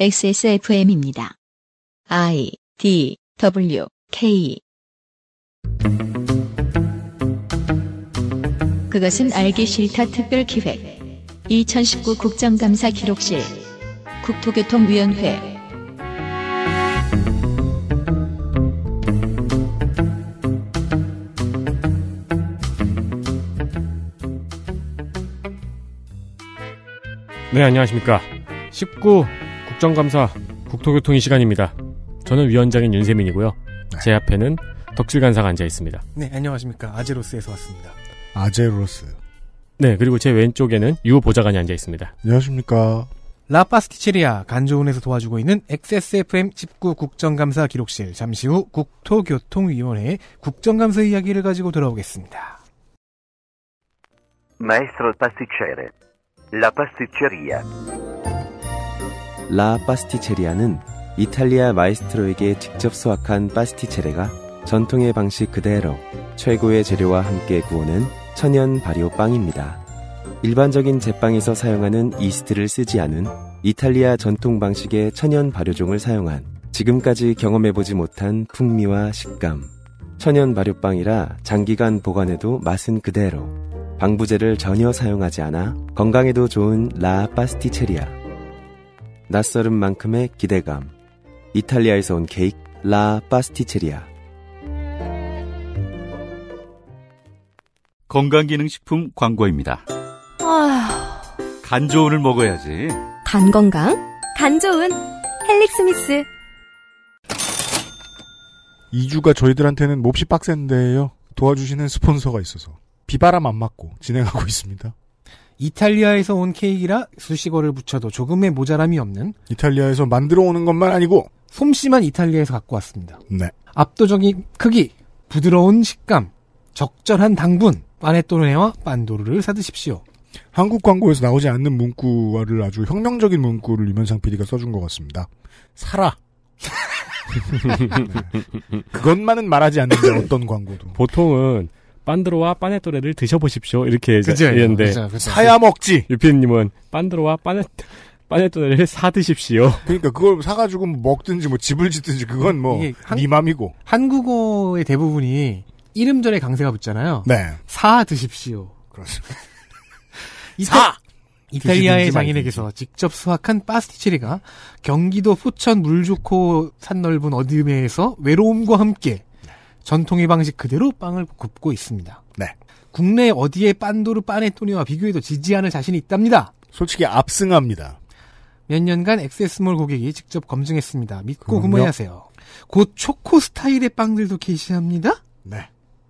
XSFM입니다. I D W K 그것은 알기 싫다 특별 기획 2019 국정감사 기록실 국토교통위원회 네 안녕하십니까 19 국정감사 국토교통 이 시간입니다. 저는 위원장인 윤세민이고요. 네. 제 앞에는 덕질 간사가 앉아 있습니다. 네, 안녕하십니까. 아제로스에서 왔습니다. 아제로스. 네, 그리고 제 왼쪽에는 유 보좌관이 앉아 있습니다. 안녕하십니까. 라파스티체리아 간조원에서 도와주고 있는 XSFM 집구 국정감사 기록실 잠시 후 국토교통위원회 국정감사 이야기를 가지고 돌아오겠습니다. Maestro pasticcere, la pasticceria. 라 파스티체리아는 이탈리아 마이스트로에게 직접 수확한 파스티체레가 전통의 방식 그대로 최고의 재료와 함께 구워낸 천연 발효 빵입니다. 일반적인 제빵에서 사용하는 이스트를 쓰지 않은 이탈리아 전통 방식의 천연 발효종을 사용한 지금까지 경험해보지 못한 풍미와 식감. 천연 발효빵이라 장기간 보관해도 맛은 그대로 방부제를 전혀 사용하지 않아 건강에도 좋은 라 파스티체리아. 낯설은 만큼의 기대감. 이탈리아에서 온 케이크 라 파스티체리아. 건강기능식품 광고입니다. 아... 간 좋은을 먹어야지. 간 건강? 간 좋은 헬릭스미스. 2주가 저희들한테는 몹시 빡센데요. 도와주시는 스폰서가 있어서 비바람 안 맞고 진행하고 있습니다. 이탈리아에서 온 케이크라 수식어를 붙여도 조금의 모자람이 없는 이탈리아에서 만들어 오는 것만 아니고 솜씨만 이탈리아에서 갖고 왔습니다. 네. 압도적인 크기, 부드러운 식감, 적절한 당분, 파네토네와 르반도르를 사드십시오. 한국 광고에서 나오지 않는 문구를 아주 혁명적인 문구를 유면상 PD가 써준 것 같습니다. 사라. 그것만은 말하지 않는데 어떤 광고도. 보통은 빤드로와 빠네또레를 드셔보십시오. 이렇게 얘기했는데 사야 먹지. 유피님은 빤드로와 빠네 빠네토레를 사 드십시오. 그러니까 그걸 사가지고 뭐 먹든지 뭐 집을 짓든지 그건 뭐네 맘이고. 한국어의 대부분이 이름 전에 강세가 붙잖아요. 네. 사 드십시오. 그렇습니다. 이 이탈리아의 장인에게서 직접 수확한 파스티치리가 경기도 포천 물 좋고 산 넓은 어둠에서 외로움과 함께 전통의 방식 그대로 빵을 굽고 있습니다. 네. 국내 어디에 빤도르 빠네토니와 비교해도 지지 않을 자신이 있답니다. 솔직히 압승합니다. 몇 년간 엑세스몰 고객이 직접 검증했습니다. 믿고 구매하세요. 곧 초코 스타일의 빵들도 게시합니다. 네.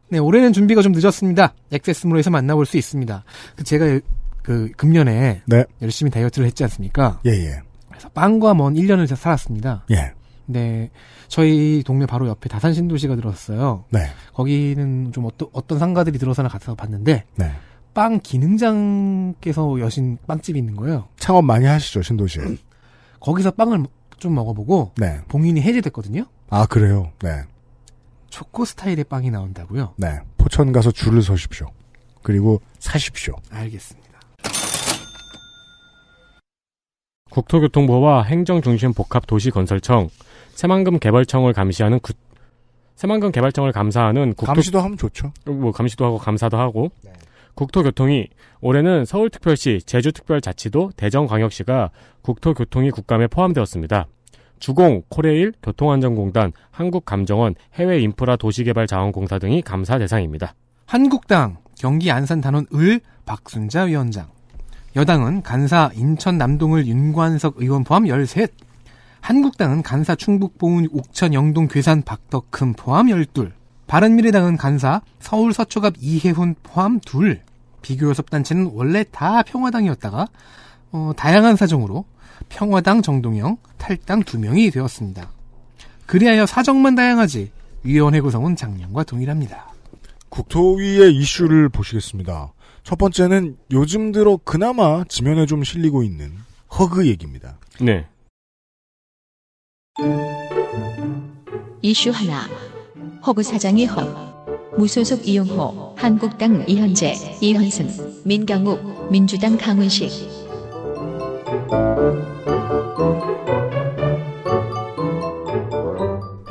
네, 올해는 준비가 좀 늦었습니다. 엑세스몰에서 만나볼 수 있습니다. 그 제가 그 금년에 네. 열심히 다이어트를 했지 않습니까? 예 예. 그래서 빵과 먼 1년을 살았습니다. 예. 네. 저희 동네 바로 옆에 다산 신도시가 들어왔어요 네. 거기는 좀 어떠, 어떤 상가들이 들어서나 갔다 봤는데 네. 빵 기능장께서 여신 빵집이 있는 거예요. 창업 많이 하시죠, 신도시에. 거기서 빵을 뭐, 좀 먹어보고 네. 봉인이 해제됐거든요. 아, 그래요. 네. 초코 스타일의 빵이 나온다고요? 네. 포천 가서 줄을 서십시오. 그리고 사십시오. 알겠습니다. 국토교통부와 행정중심복합도시건설청 새만금 개발청을 감시하는 구, 새만금 개발청을 감사하는 국토, 감시도 하면 좋죠. 뭐 감시도 하고 감사도 하고 네. 국토교통이 올해는 서울특별시, 제주특별자치도, 대전광역시가 국토교통이 국감에 포함되었습니다. 주공, 코레일, 교통안전공단, 한국감정원, 해외인프라도시개발자원공사 등이 감사 대상입니다. 한국당 경기 안산 단원 을 박순자 위원장 여당은 간사 인천 남동을 윤관석 의원 포함 13 한국당은 간사 충북 보은 옥천 영동 괴산 박덕흠 포함 12, 바른미래당은 간사 서울 서초갑 이해훈 포함 2, 비교여업단체는 원래 다 평화당이었다가 어, 다양한 사정으로 평화당 정동영, 탈당 2명이 되었습니다. 그리하여 사정만 다양하지 위원회 구성은 작년과 동일합니다. 국토위의 이슈를 보시겠습니다. 첫 번째는 요즘 들어 그나마 지면에 좀 실리고 있는 허그 얘기입니다. 네. 이슈 하나. 허구 사장이 허. 무소속 이용호, 한국당 이현재, 이현승, 민경욱, 민주당 강훈식.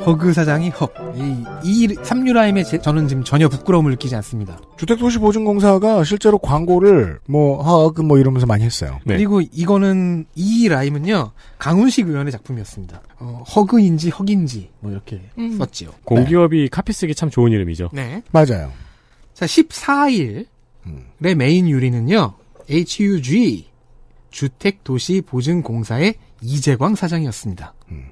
허그 사장이 헉. 이, 이3류라임에 제, 저는 지금 전혀 부끄러움을 느끼지 않습니다. 주택도시보증공사가 실제로 광고를 뭐 허그 뭐 이러면서 많이 했어요. 네. 그리고 이거는 이 라임은요 강훈식 의원의 작품이었습니다. 어, 허그인지 허긴지뭐 이렇게 음. 썼지요. 공기업이 네. 카피 쓰기 참 좋은 이름이죠. 네. 맞아요. 자, 14일의 메인 유리는요. HUG 주택도시보증공사의 이재광 사장이었습니다. 음.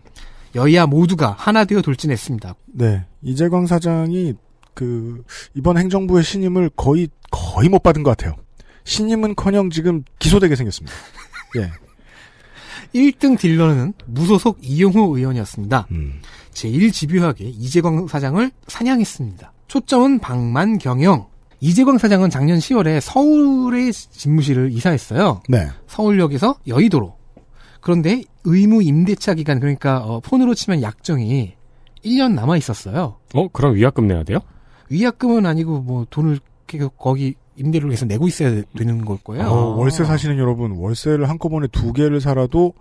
여야 모두가 하나 되어 돌진했습니다. 네. 이재광 사장이 그 이번 행정부의 신임을 거의 거의 못 받은 것 같아요. 신임은커녕 지금 기소되게 생겼습니다. 예. 1등 딜러는 무소속 이용호 의원이었습니다. 음. 제1집요하게 이재광 사장을 사냥했습니다. 초점은 방만 경영. 이재광 사장은 작년 10월에 서울의 집무실을 이사했어요. 네. 서울역에서 여의도로. 그런데 의무 임대차 기간 그러니까 어, 폰으로 치면 약정이 1년 남아 있었어요. 어, 그럼 위약금 내야 돼요? 위약금은 아니고 뭐 돈을 계속 거기 임대료를 계속 내고 있어야 되는 걸 거예요. 어, 월세 사시는 여러분, 월세를 한꺼번에 두 개를 살아도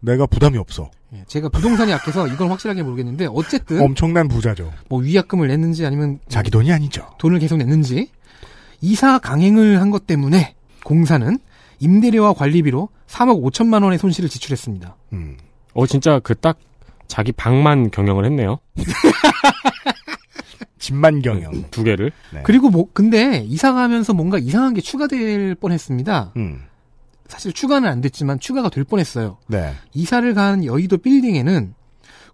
내가 부담이 없어. 예, 제가 부동산이 약해서 이건 확실하게 모르겠는데 어쨌든 엄청난 부자죠. 뭐 위약금을 냈는지 아니면 자기 돈이 아니죠. 돈을 계속 냈는지 이사 강행을 한 것 때문에 공사는 임대료와 관리비로 3억 5천만 원의 손실을 지출했습니다. 음. 어 진짜 그 딱 자기 방만 경영을 했네요. 집만 경영 음, 두 개를. 네. 그리고 뭐 근데 이사 가면서 뭔가 이상한 게 추가될 뻔했습니다. 음. 사실 추가는 안 됐지만 추가가 될 뻔했어요. 네. 이사를 간 여의도 빌딩에는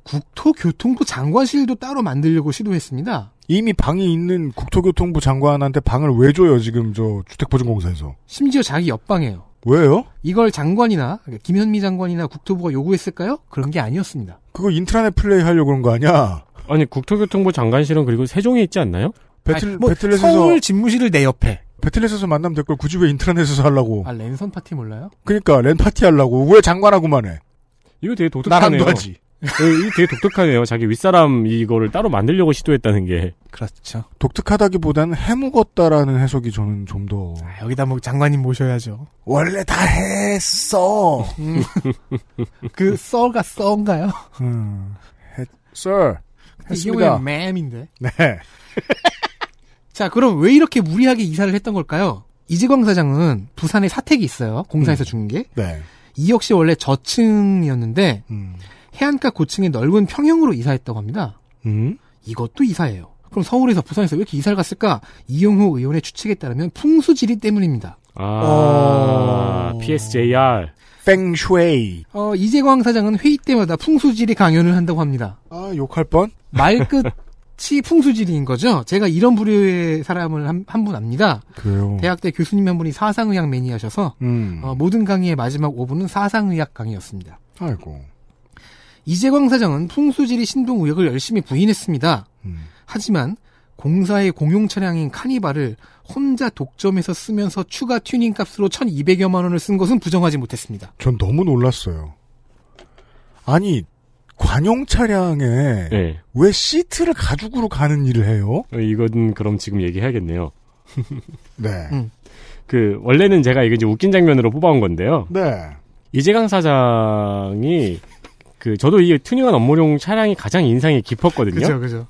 국토교통부 장관실도 따로 만들려고 시도했습니다. 이미 방이 있는 국토교통부 장관한테 방을 왜 줘요 지금 저 주택보증공사에서? 심지어 자기 옆방이에요. 왜요? 이걸 장관이나 그러니까 김현미 장관이나 국토부가 요구했을까요? 그런 게 아니었습니다. 그거 인트라넷 플레이 하려고 그런 거 아니야? 아니 국토교통부 장관실은 그리고 세종에 있지 않나요? 배틀 아니, 뭐 배틀넷에서 서울 집무실을 내 옆에. 배틀넷에서 만나면 될걸 굳이 왜 인터넷에서 하려고? 아 랜선 파티 몰라요? 그러니까 랜 파티 하려고 왜 장관하고만 해? 이거 되게 독특하네요. 나랑도 하지. 어, 이 되게 독특하네요. 자기 윗사람 이거를 따로 만들려고 시도했다는 게. 그렇죠. 독특하다기보다는 해묵었다라는 해석이 저는 좀 더. 아, 여기다 뭐 장관님 모셔야죠. 원래 다 했어. 음. 그 써가 써인가요? 음. 했, s i 했습니다. 이 맴인데. 네. 자, 그럼 왜 이렇게 무리하게 이사를 했던 걸까요? 이지광 사장은 부산에 사택이 있어요. 공사에서 음. 주 게. 네. 이 역시 원래 저층이었는데 음. 해안가 고층의 넓은 평형으로 이사했다고 합니다. 음. 이것도 이사예요. 그럼 서울에서 부산에서 왜 이렇게 이사를 갔을까? 이용호 의원의 추측에 따르면 풍수지리 때문입니다. 아, 오. 어. PSJR. 팽쉐이. 어, 이재광 사장은 회의 때마다 풍수지리 강연을 한다고 합니다. 아, 욕할 뻔? 말끝이 풍수지리인 거죠? 제가 이런 부류의 사람을 한, 한 분 압니다. 그래요. 대학 때 교수님 한 분이 사상의학 매니아셔서, 음. 어, 모든 강의의 마지막 5분은 사상의학 강의였습니다. 아이고. 이재광 사장은 풍수지리 신동 우역을 열심히 부인했습니다. 음. 하지만 공사의 공용 차량인 카니발을 혼자 독점해서 쓰면서 추가 튜닝 값으로 1200여만 원을 쓴 것은 부정하지 못했습니다. 전 너무 놀랐어요. 아니, 관용 차량에 네. 왜 시트를 가죽으로 가는 일을 해요? 어, 이건 그럼 지금 얘기해야겠네요. 네. 음. 그 원래는 제가 이게 이제 웃긴 장면으로 뽑아온 건데요. 네. 이재강 사장이 그 저도 이 튜닝한 업무용 차량이 가장 인상이 깊었거든요. 그죠, 그죠.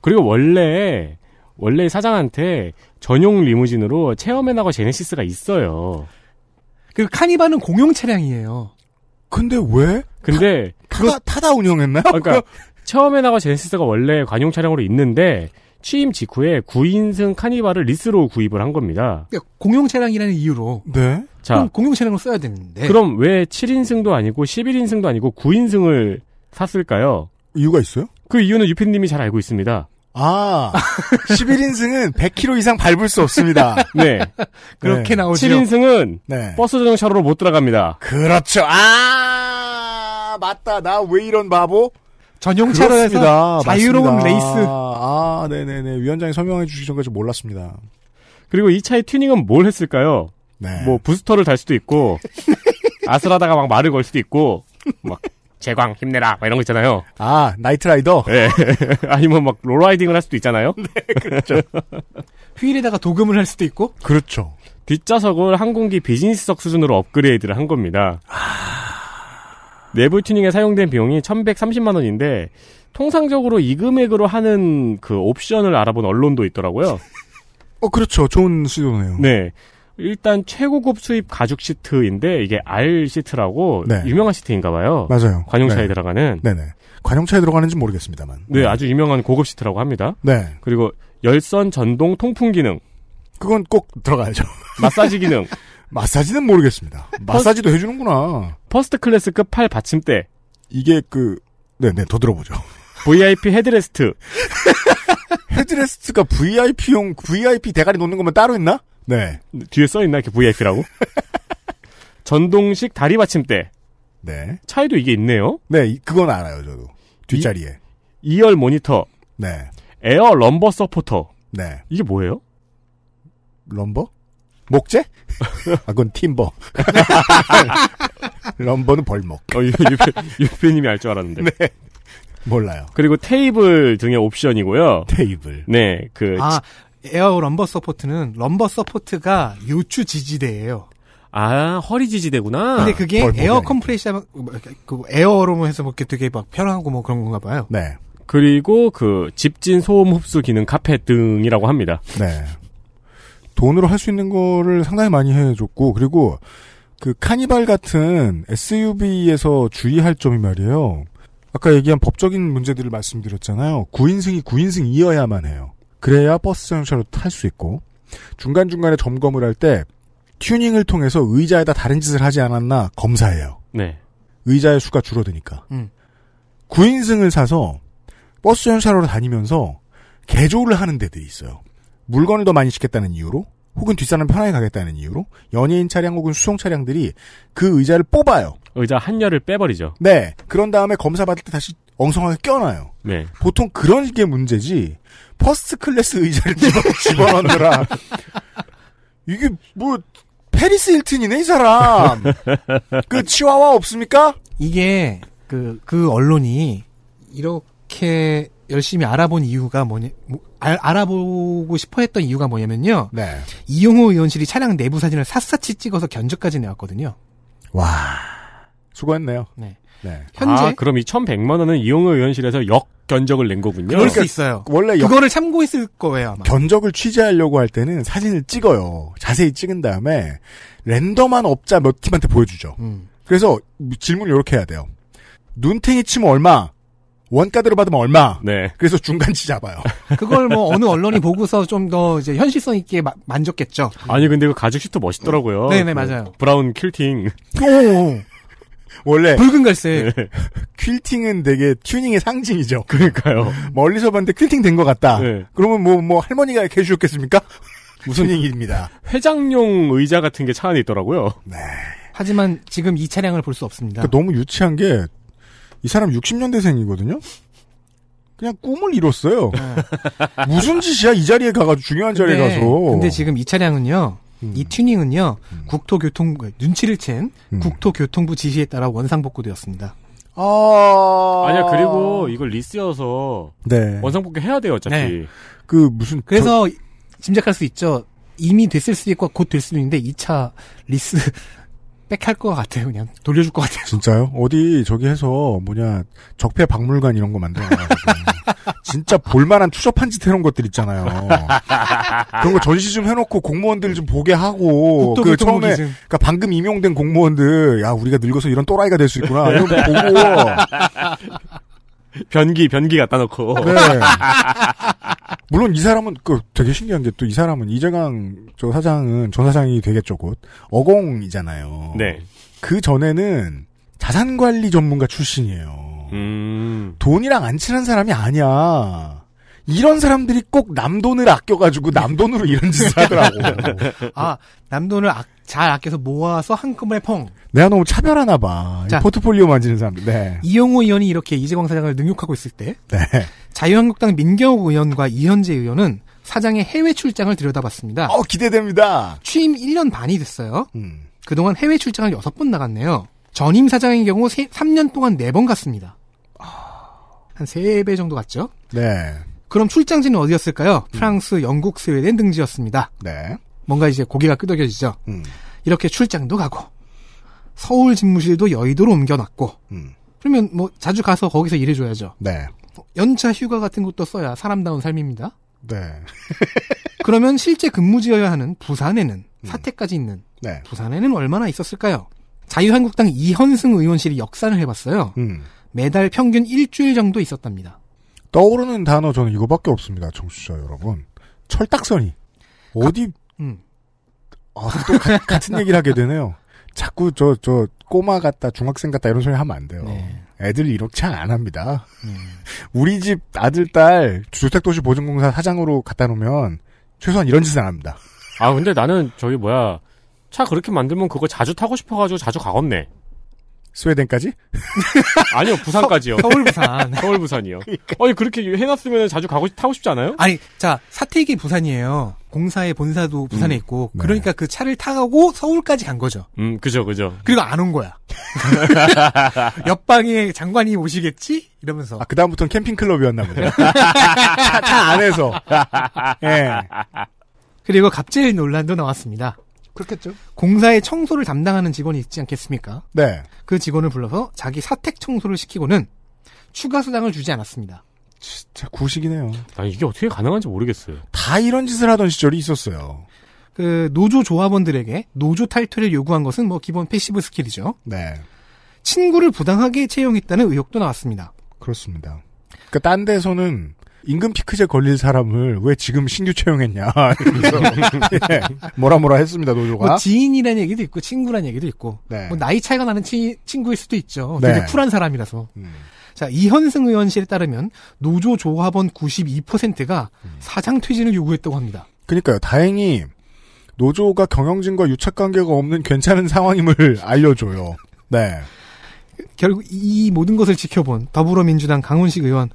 그리고 원래 원래 사장한테 전용 리무진으로 체험해나가 제네시스가 있어요. 그 카니발은 공용 차량이에요. 근데 왜? 근데 타, 그거 타다, 타다 운영했나요? 그러니까 체험해나가 제네시스가 원래 관용 차량으로 있는데 취임 직후에 9인승 카니발을 리스로 구입을 한 겁니다. 그러니까 공용 차량이라는 이유로. 네. 자, 공용 차량으로 써야 되는데. 그럼 왜 7인승도 아니고 11인승도 아니고 9인승을 샀을까요? 이유가 있어요? 그 이유는 유피님이 잘 알고 있습니다. 아, 11인승은 100km 이상 밟을 수 없습니다. 네. 그렇게 네. 나오죠. 7인승은 네. 버스 전용 차로로 못 들어갑니다. 그렇죠. 아, 맞다. 나 왜 이런 바보? 전용 차로에서 자유로운 맞습니다. 레이스. 아, 네네네. 위원장이 설명해 주시기 전까지 몰랐습니다. 그리고 이 차의 튜닝은 뭘 했을까요? 네. 뭐 부스터를 달 수도 있고 아슬하다가 막 말을 걸 수도 있고 막 제광 힘내라 막 이런 거 있잖아요. 아 나이트라이더. 네. 예. 아니면 뭐 막 롤라이딩을 할 수도 있잖아요. 네, 그렇죠. 휠에다가 도금을 할 수도 있고. 그렇죠. 뒷좌석을 항공기 비즈니스석 수준으로 업그레이드를 한 겁니다. 아... 내부 튜닝에 사용된 비용이 1,130만 원인데 통상적으로 이 금액으로 하는 그 옵션을 알아본 언론도 있더라고요. 어, 그렇죠. 좋은 시도네요. 네. 일단 최고급 수입 가죽 시트인데 이게 R 시트라고 네. 유명한 시트인가 봐요. 맞아요. 관용차에 네. 들어가는. 네네. 관용차에 들어가는지 모르겠습니다만. 네, 네, 아주 유명한 고급 시트라고 합니다. 네. 그리고 열선 전동 통풍 기능. 그건 꼭 들어가야죠. 마사지 기능. 마사지는 모르겠습니다. 마사지도 해주는구나. 퍼스트 클래스급 팔 받침대. 이게 그 네네 네, 더 들어보죠. VIP 헤드레스트. 헤드레스트가 VIP용 VIP 대가리 놓는 거면 따로 있나? 네. 뒤에 써있나? 이렇게 v i p 라고 전동식 다리 받침대. 네. 차에도 이게 있네요. 네, 그건 알아요, 저도. 뒷자리에. 이, 이열 모니터. 네. 에어 럼버 서포터. 네. 이게 뭐예요? 럼버? 목재? 아, 그건 팀버. 럼버는 벌목. 어, 유표님이 알 줄 알았는데. 네. 몰라요. 그리고 테이블 등의 옵션이고요. 테이블. 네, 그. 아, 에어 럼버 서포트는 럼버 서포트가 요추 지지대예요. 아 허리 지지대구나. 근데 그게 에어 컴프레션 그 에어로 해서 뭐렇게 되게 막 편하고 뭐 그런 건가 봐요. 네. 그리고 그 집진 소음 흡수 기능 카페 등이라고 합니다. 네. 돈으로 할 수 있는 거를 상당히 많이 해줬고 그리고 그 카니발 같은 SUV에서 주의할 점이 말이에요. 아까 얘기한 법적인 문제들을 말씀드렸잖아요. 구인승이구인승이어야만 해요. 그래야 버스 전동차로탈 수 있고 중간중간에 점검을 할 때 튜닝을 통해서 의자에다 다른 짓을 하지 않았나 검사해요. 네. 의자의 수가 줄어드니까. 음. 9인승을 사서 버스 연차로 다니면서 개조를 하는 데들이 있어요. 물건을 더 많이 싣겠다는 이유로 혹은 뒷사람 편하게 가겠다는 이유로 연예인 차량 혹은 수송 차량들이 그 의자를 뽑아요. 의자 한 열을 빼버리죠. 네. 그런 다음에 검사 받을 때 다시 엉성하게 껴놔요. 네. 보통 그런 게 문제지. 퍼스트 클래스 의자를 집어넣느라 이게 뭐 페리스 힐튼이네이 사람. 그 치와와 없습니까? 이게 그그 그 언론이 이렇게 열심히 알아본 이유가 뭐냐 뭐, 알, 아보고 싶어 했던 이유가 뭐냐면요. 네. 이용호 의원실이 차량 내부 사진을 샅샅이 찍어서 견적까지 내왔거든요. 와. 수고했네요. 네. 네. 현재 아, 그럼 이 1,100만 원은 이용호 의원실에서 역 견적을 낸 거군요. 그럴 수 있어요. 원래 역... 그거를 참고했을 거예요, 아마. 견적을 취재하려고 할 때는 사진을 찍어요. 자세히 찍은 다음에 랜덤한 업자 몇 팀한테 보여주죠. 음. 그래서 질문을 이렇게 해야 돼요. 눈탱이 치면 얼마? 원가대로 받으면 얼마. 네. 그래서 중간치 잡아요. 그걸 뭐 어느 언론이 보고서 좀 더 이제 현실성 있게 마, 만졌겠죠. 아니 근데 그 가죽 시트 멋있더라고요. 네네 그 네, 맞아요. 브라운 퀼팅. 오. 원래 붉은 갈색 네. 퀼팅은 되게 튜닝의 상징이죠. 그러니까요. 멀리서 봤는데 퀼팅 된 것 같다. 네. 그러면 뭐뭐 뭐 할머니가 이렇게 해주셨겠습니까? 무슨 얘기입니다. 회장용 의자 같은 게 차 안에 있더라고요. 네. 하지만 지금 이 차량을 볼 수 없습니다. 그러니까 너무 유치한 게이 사람 60년대생이거든요? 그냥 꿈을 이뤘어요. 네. 무슨 짓이야, 이 자리에 가가지고, 중요한 자리에 가서. 근데 지금 이 차량은요, 음. 이 튜닝은요, 음. 국토교통, 눈치를 챈 음. 국토교통부 지시에 따라 원상복구되었습니다. 아. 아니야, 그리고 이걸 리스여서. 네. 원상복구 해야 돼요, 어차피. 네. 그, 무슨. 그래서, 저... 짐작할 수 있죠. 이미 됐을 수도 있고 곧 될 수도 있는데 이 차 리스 백할 것 같아요. 그냥 돌려줄 것 같아요. 진짜요? 어디 저기 해서 뭐냐 적폐 박물관 이런 거 만들어. 놔지 진짜 볼만한 추접한 짓 해놓은 것들 있잖아요. 그런 거 전시 좀 해놓고 공무원들 좀 보게 하고 그 처음에 기증. 그러니까 방금 임용된 공무원들 야 우리가 늙어서 이런 또라이가 될 수 있구나 이런 거 보고 변기 변기 갖다 놓고 네. 물론 이 사람은 그 되게 신기한 게 또 이 사람은 이재강 저 사장은 전 사장이 되겠죠 곧 어공이잖아요. 네. 그 전에는 자산 관리 전문가 출신이에요. 음. 돈이랑 안 친한 사람이 아니야. 이런 사람들이 꼭 남돈을 아껴가지고 남돈으로 이런 짓을 하더라고. 아, 남돈을 아, 잘 아껴서 모아서 한꺼번에 펑. 내가 너무 차별하나 봐. 자, 포트폴리오 만지는 사람들. 네. 이영호 의원이 이렇게 이재광 사장을 능욕하고 있을 때. 네. 자유한국당 민경욱 의원과 이현재 의원은 사장의 해외 출장을 들여다봤습니다. 어, 기대됩니다. 취임 1년 반이 됐어요. 음. 그동안 해외 출장을 6번 나갔네요. 전임 사장의 경우 3년 동안 4번 갔습니다. 아. 한 3배 정도 갔죠? 네. 그럼 출장지는 어디였을까요? 음. 프랑스, 영국, 스웨덴 등지였습니다. 네. 뭔가 이제 고개가 끄덕여지죠? 음. 이렇게 출장도 가고, 서울 집무실도 여의도로 옮겨놨고, 음. 그러면 뭐 자주 가서 거기서 일해줘야죠. 네. 연차 휴가 같은 것도 써야 사람다운 삶입니다. 네. 그러면 실제 근무지여야 하는 부산에는 음. 사태까지 있는 네. 부산에는 얼마나 있었을까요? 자유한국당 이현승 의원실이 역산을 해봤어요. 음. 매달 평균 일주일 정도 있었답니다. 떠오르는 단어 저는 이거밖에 없습니다, 청취자 여러분. 철딱서니. 어디, 가... 음. 아, 또 가, 같은 얘기를 하게 되네요. 자꾸 저, 저, 꼬마 같다, 중학생 같다 이런 소리 하면 안 돼요. 네. 애들 이렇게 안 합니다. 음. 우리 집 아들, 딸, 주택도시보증공사 사장으로 갖다 놓으면 최소한 이런 짓은 안 합니다. 아, 근데 나는 저기 뭐야. 차 그렇게 만들면 그거 자주 타고 싶어가지고 자주 가겄네 스웨덴까지? 아니요, 부산까지요. 서, 울 부산. 서울 부산이요. 그러니까. 아니 그렇게 해놨으면 자주 가고 싶, 타고 싶지 않아요? 아니 자 사택이 부산이에요. 공사의 본사도 부산에 음, 있고 네. 그러니까 그 차를 타고 서울까지 간 거죠. 음, 그죠, 그죠. 그리고 안 온 거야. 옆방에 장관이 오시겠지? 이러면서. 아, 그다음부터는 캠핑 클럽이었나 보네 차, 차, 안에서. 예. 네. 그리고 갑질 논란도 나왔습니다. 그렇겠죠. 공사의 청소를 담당하는 직원이 있지 않겠습니까? 네. 그 직원을 불러서 자기 사택 청소를 시키고는 추가 수당을 주지 않았습니다. 진짜 구식이네요. 아, 이게 어떻게 가능한지 모르겠어요. 다 이런 짓을 하던 시절이 있었어요. 그 노조 조합원들에게 노조 탈퇴를 요구한 것은 뭐 기본 패시브 스킬이죠. 네. 친구를 부당하게 채용했다는 의혹도 나왔습니다. 그렇습니다. 그러니까 딴 데서는 임금 피크제 걸릴 사람을 왜 지금 신규 채용했냐 예, 뭐라 뭐라 했습니다 노조가 뭐 지인이라는 얘기도 있고 친구라는 얘기도 있고 네. 뭐 나이 차이가 나는 치, 친구일 수도 있죠 네. 되게 쿨한 사람이라서 음. 자, 이현승 의원실에 따르면 노조 조합원 92%가 음. 사장 퇴진을 요구했다고 합니다. 그러니까요. 다행히 노조가 경영진과 유착 관계가 없는 괜찮은 상황임을 알려줘요. 네. 결국 이 모든 것을 지켜본 더불어민주당 강훈식 의원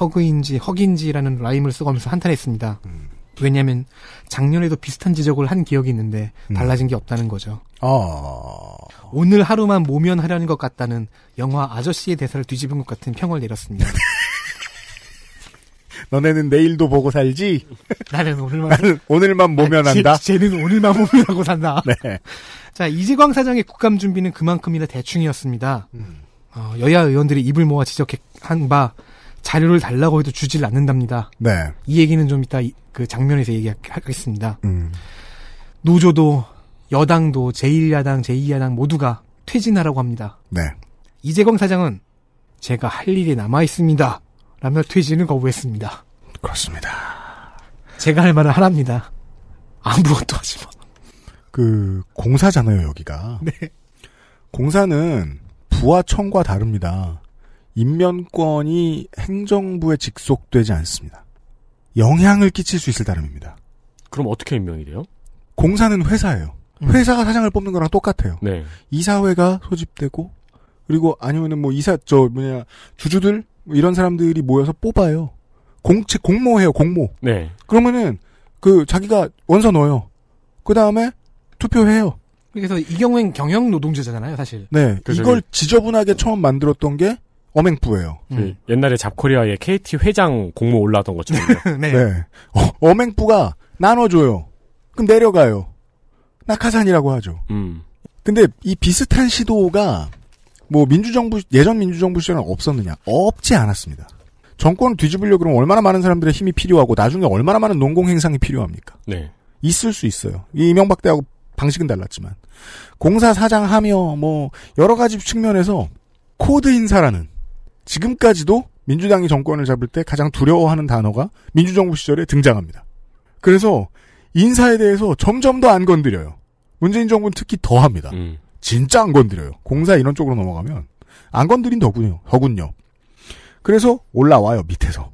허그인지 헉인지라는 라임을 쓰면서 고 한탄했습니다. 음. 왜냐하면 작년에도 비슷한 지적을 한 기억이 있는데 음. 달라진 게 없다는 거죠. 어... 오늘 하루만 모면하려는 것 같다는 영화 아저씨의 대사를 뒤집은 것 같은 평을 내렸습니다. 너네는 내일도 보고 살지? 나는 오늘만 나는 오늘만 아, 모면한다. 쟤, 는 오늘만 모면하고 산다. 네. 자 이재광 사장의 국감 준비는 그만큼이나 대충이었습니다. 음. 어, 여야 의원들이 입을 모아 지적한 바 자료를 달라고 해도 주질 않는답니다. 네. 이 얘기는 좀 이따 그 장면에서 얘기하겠습니다. 음. 노조도 여당도 제1야당, 제2야당 모두가 퇴진하라고 합니다. 네. 이재광 사장은 제가 할 일이 남아 있습니다. 라며 퇴진을 거부했습니다. 그렇습니다. 제가 할 말은 하랍니다. 아무것도 하지 마. 그 공사잖아요, 여기가. 네. 공사는 부하청과 다릅니다. 인면권이 행정부에 직속되지 않습니다. 영향을 끼칠 수 있을 따름입니다. 그럼 어떻게 임명이 돼요? 공사는 회사예요. 음. 회사가 사장을 뽑는 거랑 똑같아요. 네. 이사회가 소집되고 그리고 아니면은 뭐 이사 저 뭐냐 주주들 뭐 이런 사람들이 모여서 뽑아요. 공채 공모해요 공모. 네. 그러면은 그 자기가 원서 넣어요. 그 다음에 투표해요. 그래서 이경우엔 경영 노동자잖아요 사실. 네. 그래서 이걸 지저분하게 처음 만들었던 게 어맹부예요. 그 음. 옛날에 잡코리아의 KT 회장 공모 올라왔던 것처럼. 네. 네. 어, 맹부가 나눠줘요. 그럼 내려가요. 낙하산이라고 하죠. 음. 근데 이 비슷한 시도가 뭐 민주정부 예전 민주정부 시절은 없었느냐? 없지 않았습니다. 정권을 뒤집으려 그러면 얼마나 많은 사람들의 힘이 필요하고 나중에 얼마나 많은 농공 행상이 필요합니까? 네. 있을 수 있어요. 이 이명박 때하고 방식은 달랐지만 공사 사장하며 뭐 여러 가지 측면에서 코드 인사라는 지금까지도 민주당이 정권을 잡을 때 가장 두려워하는 단어가 민주정부 시절에 등장합니다. 그래서 인사에 대해서 점점 더 안 건드려요. 문재인 정부는 특히 더 합니다. 음. 진짜 안 건드려요. 공사 이런 쪽으로 넘어가면 안 건드린더군요. 더군요. 그래서 올라와요 밑에서.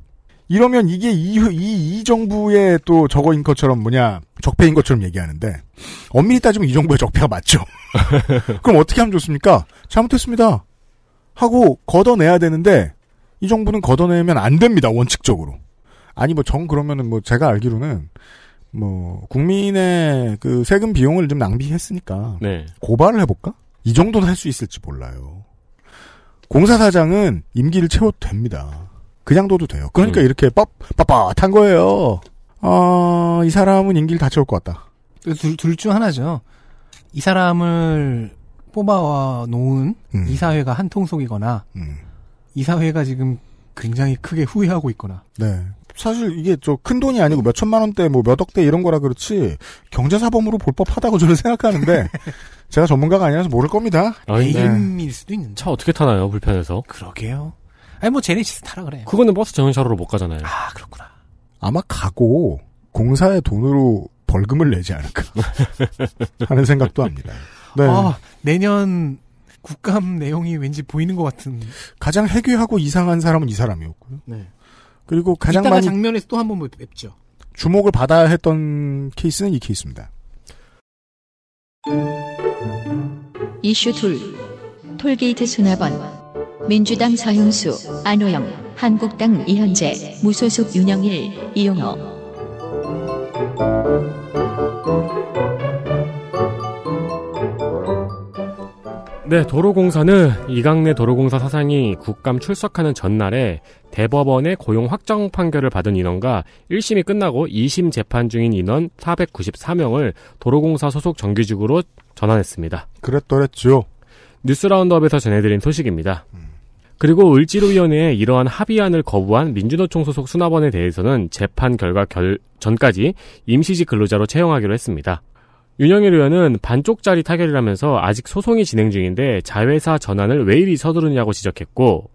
이러면 이게 이, 이, 이 정부의 또 저거인 것처럼 뭐냐 적폐인 것처럼 얘기하는데 엄밀히 따지면 이 정부의 적폐가 맞죠. 그럼 어떻게 하면 좋습니까? 잘못했습니다. 하고 걷어내야 되는데 이 정부는 걷어내면 안 됩니다 원칙적으로. 아니 뭐 정 그러면은 뭐 제가 알기로는 뭐 국민의 그 세금 비용을 좀 낭비했으니까 네. 고발을 해볼까? 이 정도는 할 수 있을지 몰라요. 공사사장은 임기를 채워도 됩니다. 그냥 둬도 돼요. 그러니까 음. 이렇게 빡, 빳빳한 거예요. 아, 이 사람은 임기를 다 채울 것 같다. 둘 중 하나죠. 이 사람을 뽑아 놓은 음. 이사회가 한통속이거나 음. 이사회가 지금 굉장히 크게 후회하고 있거나. 네. 사실 이게 저 큰 돈이 아니고 몇 천만 원대 뭐몇 억대 이런 거라 그렇지 경제사범으로 볼법하다고 저는 생각하는데 제가 전문가가 아니라서 모를 겁니다. 에임일 아, 네. 수도 있는. 차 어떻게 타나요 불편해서? 그러게요. 아니 뭐 제네시스 타라 그래. 그거는 버스 정류차로로 못 가잖아요. 아 그렇구나. 아마 가고 공사의 돈으로 벌금을 내지 않을까 하는 생각도 합니다. 네. 아, 내년 국감 내용이 왠지 보이는 것 같은. 가장 해괴하고 이상한 사람은 이 사람이었고요. 네. 그리고 가장 많이 장면에서 또 한 번 뵙죠. 주목을 받아야 했던 케이스는 이 케이스입니다. 이슈 둘 톨게이트 수납번 민주당 서윤수, 안호영, 한국당 이현재, 무소속 윤영일, 이용호 네, 도로공사는 이강래 도로공사 사장이 국감 출석하는 전날에 대법원의 고용 확정 판결을 받은 인원과 1심이 끝나고 2심 재판 중인 인원 494명을 도로공사 소속 정규직으로 전환했습니다. 그랬더랬죠 뉴스라운드업에서 전해드린 소식입니다. 그리고 을지로위원회에 이러한 합의안을 거부한 민주노총 소속 수납원에 대해서는 재판 결과 결, 전까지 임시직 근로자로 채용하기로 했습니다. 윤영일 의원은 반쪽짜리 타결이라면서 아직 소송이 진행 중인데 자회사 전환을 왜 이리 서두르냐고 지적했고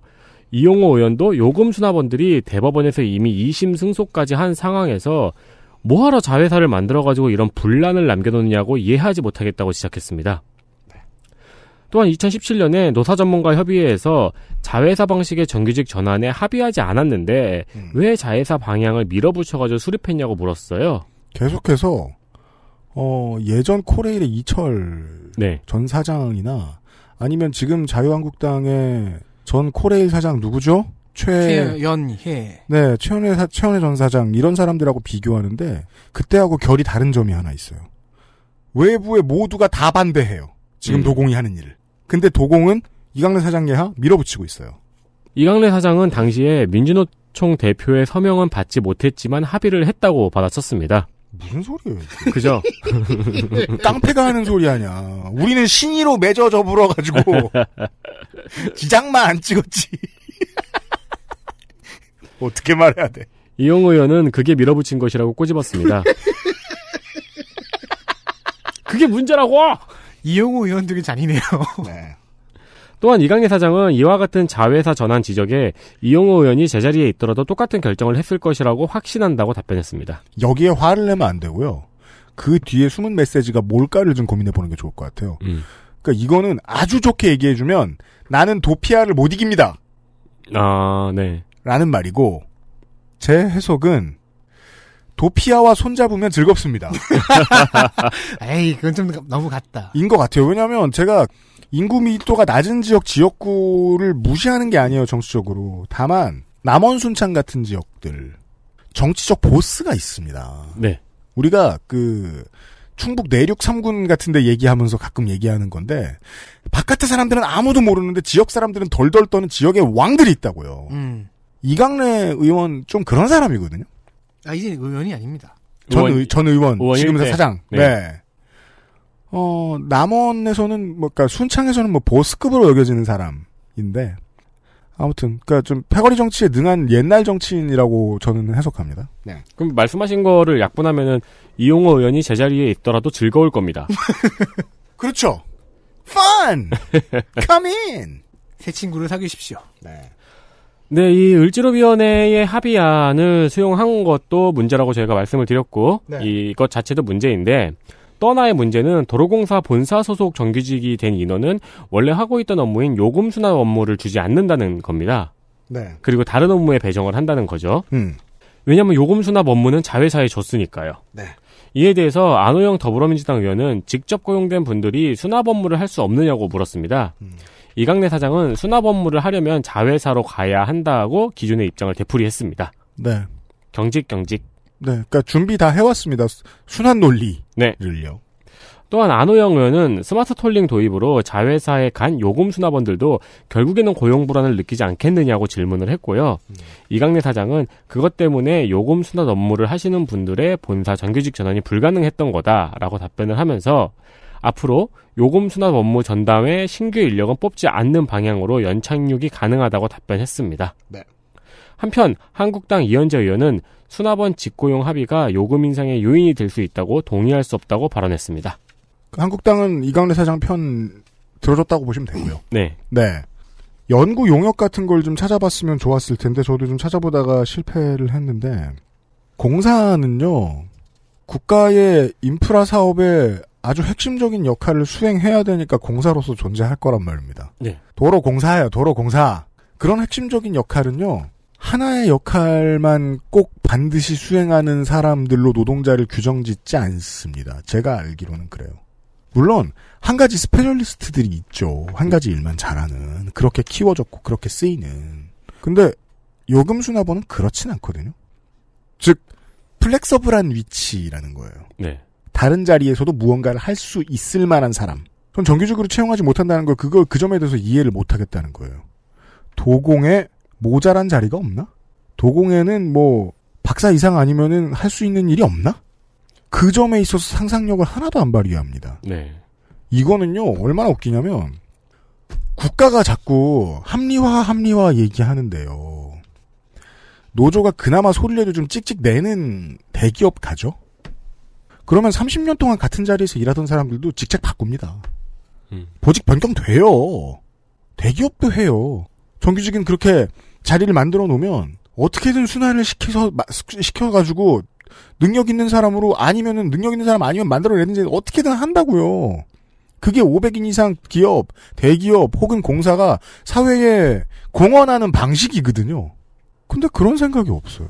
이용호 의원도 요금 수납원들이 대법원에서 이미 2심 승소까지 한 상황에서 뭐하러 자회사를 만들어가지고 이런 분란을 남겨놓느냐고 이해하지 못하겠다고 지적했습니다. 네. 또한 2017년에 노사 전문가 협의회에서 자회사 방식의 정규직 전환에 합의하지 않았는데 음. 왜 자회사 방향을 밀어붙여가지고 수립했냐고 물었어요. 계속해서 어, 예전 코레일의 이철 네. 전 사장이나 아니면 지금 자유한국당의 전 코레일 사장 누구죠? 최연혜. 네, 최연혜 사, 최연혜 전 사장 이런 사람들하고 비교하는데 그때하고 결이 다른 점이 하나 있어요. 외부의 모두가 다 반대해요. 지금 음. 도공이 하는 일을. 근데 도공은 이강래 사장계하 밀어붙이고 있어요. 이강래 사장은 당시에 민주노총 대표의 서명은 받지 못했지만 합의를 했다고 받아쳤습니다. 무슨 소리예요? 그죠? 깡패가 하는 소리 아니야. 우리는 신의로 맺어 접으러가지고 지장만 안 찍었지. 어떻게 말해야 돼? 이용호 의원은 그게 밀어붙인 것이라고 꼬집었습니다. 그게 문제라고! 이용호 의원 되게 잔인해요. 네. 또한 이강희 사장은 이와 같은 자회사 전환 지적에 이용호 의원이 제자리에 있더라도 똑같은 결정을 했을 것이라고 확신한다고 답변했습니다. 여기에 화를 내면 안 되고요. 그 뒤에 숨은 메시지가 뭘까를 좀 고민해 보는 게 좋을 것 같아요. 음. 그러니까 이거는 아주 좋게 얘기해 주면 나는 도피아를 못 이깁니다. 아, 네. 라는 말이고 제 해석은 도피아와 손잡으면 즐겁습니다. 에이, 그건 좀 너무 같다. 인 것 같아요. 왜냐면 하 제가 인구 밀도가 낮은 지역 지역구를 무시하는 게 아니에요 정치적으로. 다만 남원 순창 같은 지역들 정치적 보스가 있습니다. 네. 우리가 그 충북 내륙 3군 같은데 얘기하면서 가끔 얘기하는 건데 바깥의 사람들은 아무도 모르는데 지역 사람들은 덜덜 떠는 지역의 왕들이 있다고요. 음. 이강래 의원 좀 그런 사람이거든요. 아 이제 의원이 아닙니다. 전, 의원, 전 의원 지금 네. 사장. 네. 네. 어, 남원에서는, 뭐, 그니까, 순창에서는 뭐, 보스급으로 여겨지는 사람인데, 아무튼, 그니까 좀, 패거리 정치에 능한 옛날 정치인이라고 저는 해석합니다. 네. 그럼 말씀하신 거를 약분하면은, 이용호 의원이 제자리에 있더라도 즐거울 겁니다. 그렇죠. Fun! Come in! 새 친구를 사귀십시오. 네. 네, 이 을지로위원회의 합의안을 수용한 것도 문제라고 저희가 말씀을 드렸고, 네. 이것 자체도 문제인데, 떠나의 문제는 도로공사 본사 소속 정규직이 된 인원은 원래 하고 있던 업무인 요금 수납 업무를 주지 않는다는 겁니다. 네. 그리고 다른 업무에 배정을 한다는 거죠. 음. 왜냐하면 요금 수납 업무는 자회사에 줬으니까요. 네. 이에 대해서 안호영 더불어민주당 의원은 직접 고용된 분들이 수납 업무를 할 수 없느냐고 물었습니다. 음. 이강래 사장은 수납 업무를 하려면 자회사로 가야 한다고 기존의 입장을 되풀이했습니다. 네. 경직 경직. 네, 그러니까 준비 다 해왔습니다. 순환 논리를요. 네. 또한 안호영 의원은 스마트 톨링 도입으로 자회사에 간 요금 수납원들도 결국에는 고용 불안을 느끼지 않겠느냐고 질문을 했고요. 음. 이강래 사장은 그것 때문에 요금 수납 업무를 하시는 분들의 본사 정규직 전환이 불가능했던 거다라고 답변을 하면서 앞으로 요금 수납 업무 전담에 신규 인력은 뽑지 않는 방향으로 연착륙이 가능하다고 답변했습니다. 네. 한편 한국당 이현재 의원은 수납원 직고용 합의가 요금 인상의 요인이 될 수 있다고 동의할 수 없다고 발언했습니다. 그 한국당은 이강래 사장 편 들어줬다고 보시면 되고요. 네. 네. 연구 용역 같은 걸 좀 찾아봤으면 좋았을 텐데 저도 좀 찾아보다가 실패를 했는데 공사는요 국가의 인프라 사업에 아주 핵심적인 역할을 수행해야 되니까 공사로서 존재할 거란 말입니다. 네. 도로 공사예요, 도로 공사. 그런 핵심적인 역할은요 하나의 역할만 꼭 반드시 수행하는 사람들로 노동자를 규정짓지 않습니다. 제가 알기로는 그래요. 물론 한 가지 스페셜리스트들이 있죠. 한 가지 일만 잘하는 그렇게 키워졌고 그렇게 쓰이는. 근데 요금 수납원은 그렇진 않거든요. 즉 플렉서블한 위치라는 거예요. 네. 다른 자리에서도 무언가를 할 수 있을 만한 사람. 전 정규직으로 채용하지 못한다는 걸 그걸 그 점에 대해서 이해를 못 하겠다는 거예요. 도공의 모자란 자리가 없나? 도공에는 뭐 박사 이상 아니면은 할 수 있는 일이 없나? 그 점에 있어서 상상력을 하나도 안 발휘합니다. 네. 이거는요 얼마나 웃기냐면 국가가 자꾸 합리화 합리화 얘기하는데요. 노조가 그나마 소리라도 좀 찍찍 내는 대기업 가죠. 그러면 30년 동안 같은 자리에서 일하던 사람들도 직책 바꿉니다. 음. 보직 변경돼요. 대기업도 해요. 정규직은 그렇게 자리를 만들어 놓으면 어떻게든 순환을 시켜서 시켜 가지고 능력 있는 사람으로 아니면은 능력 있는 사람 아니면 만들어내든지 어떻게든 한다고요. 그게 500인 이상 기업, 대기업 혹은 공사가 사회에 공헌하는 방식이거든요. 근데 그런 생각이 없어요.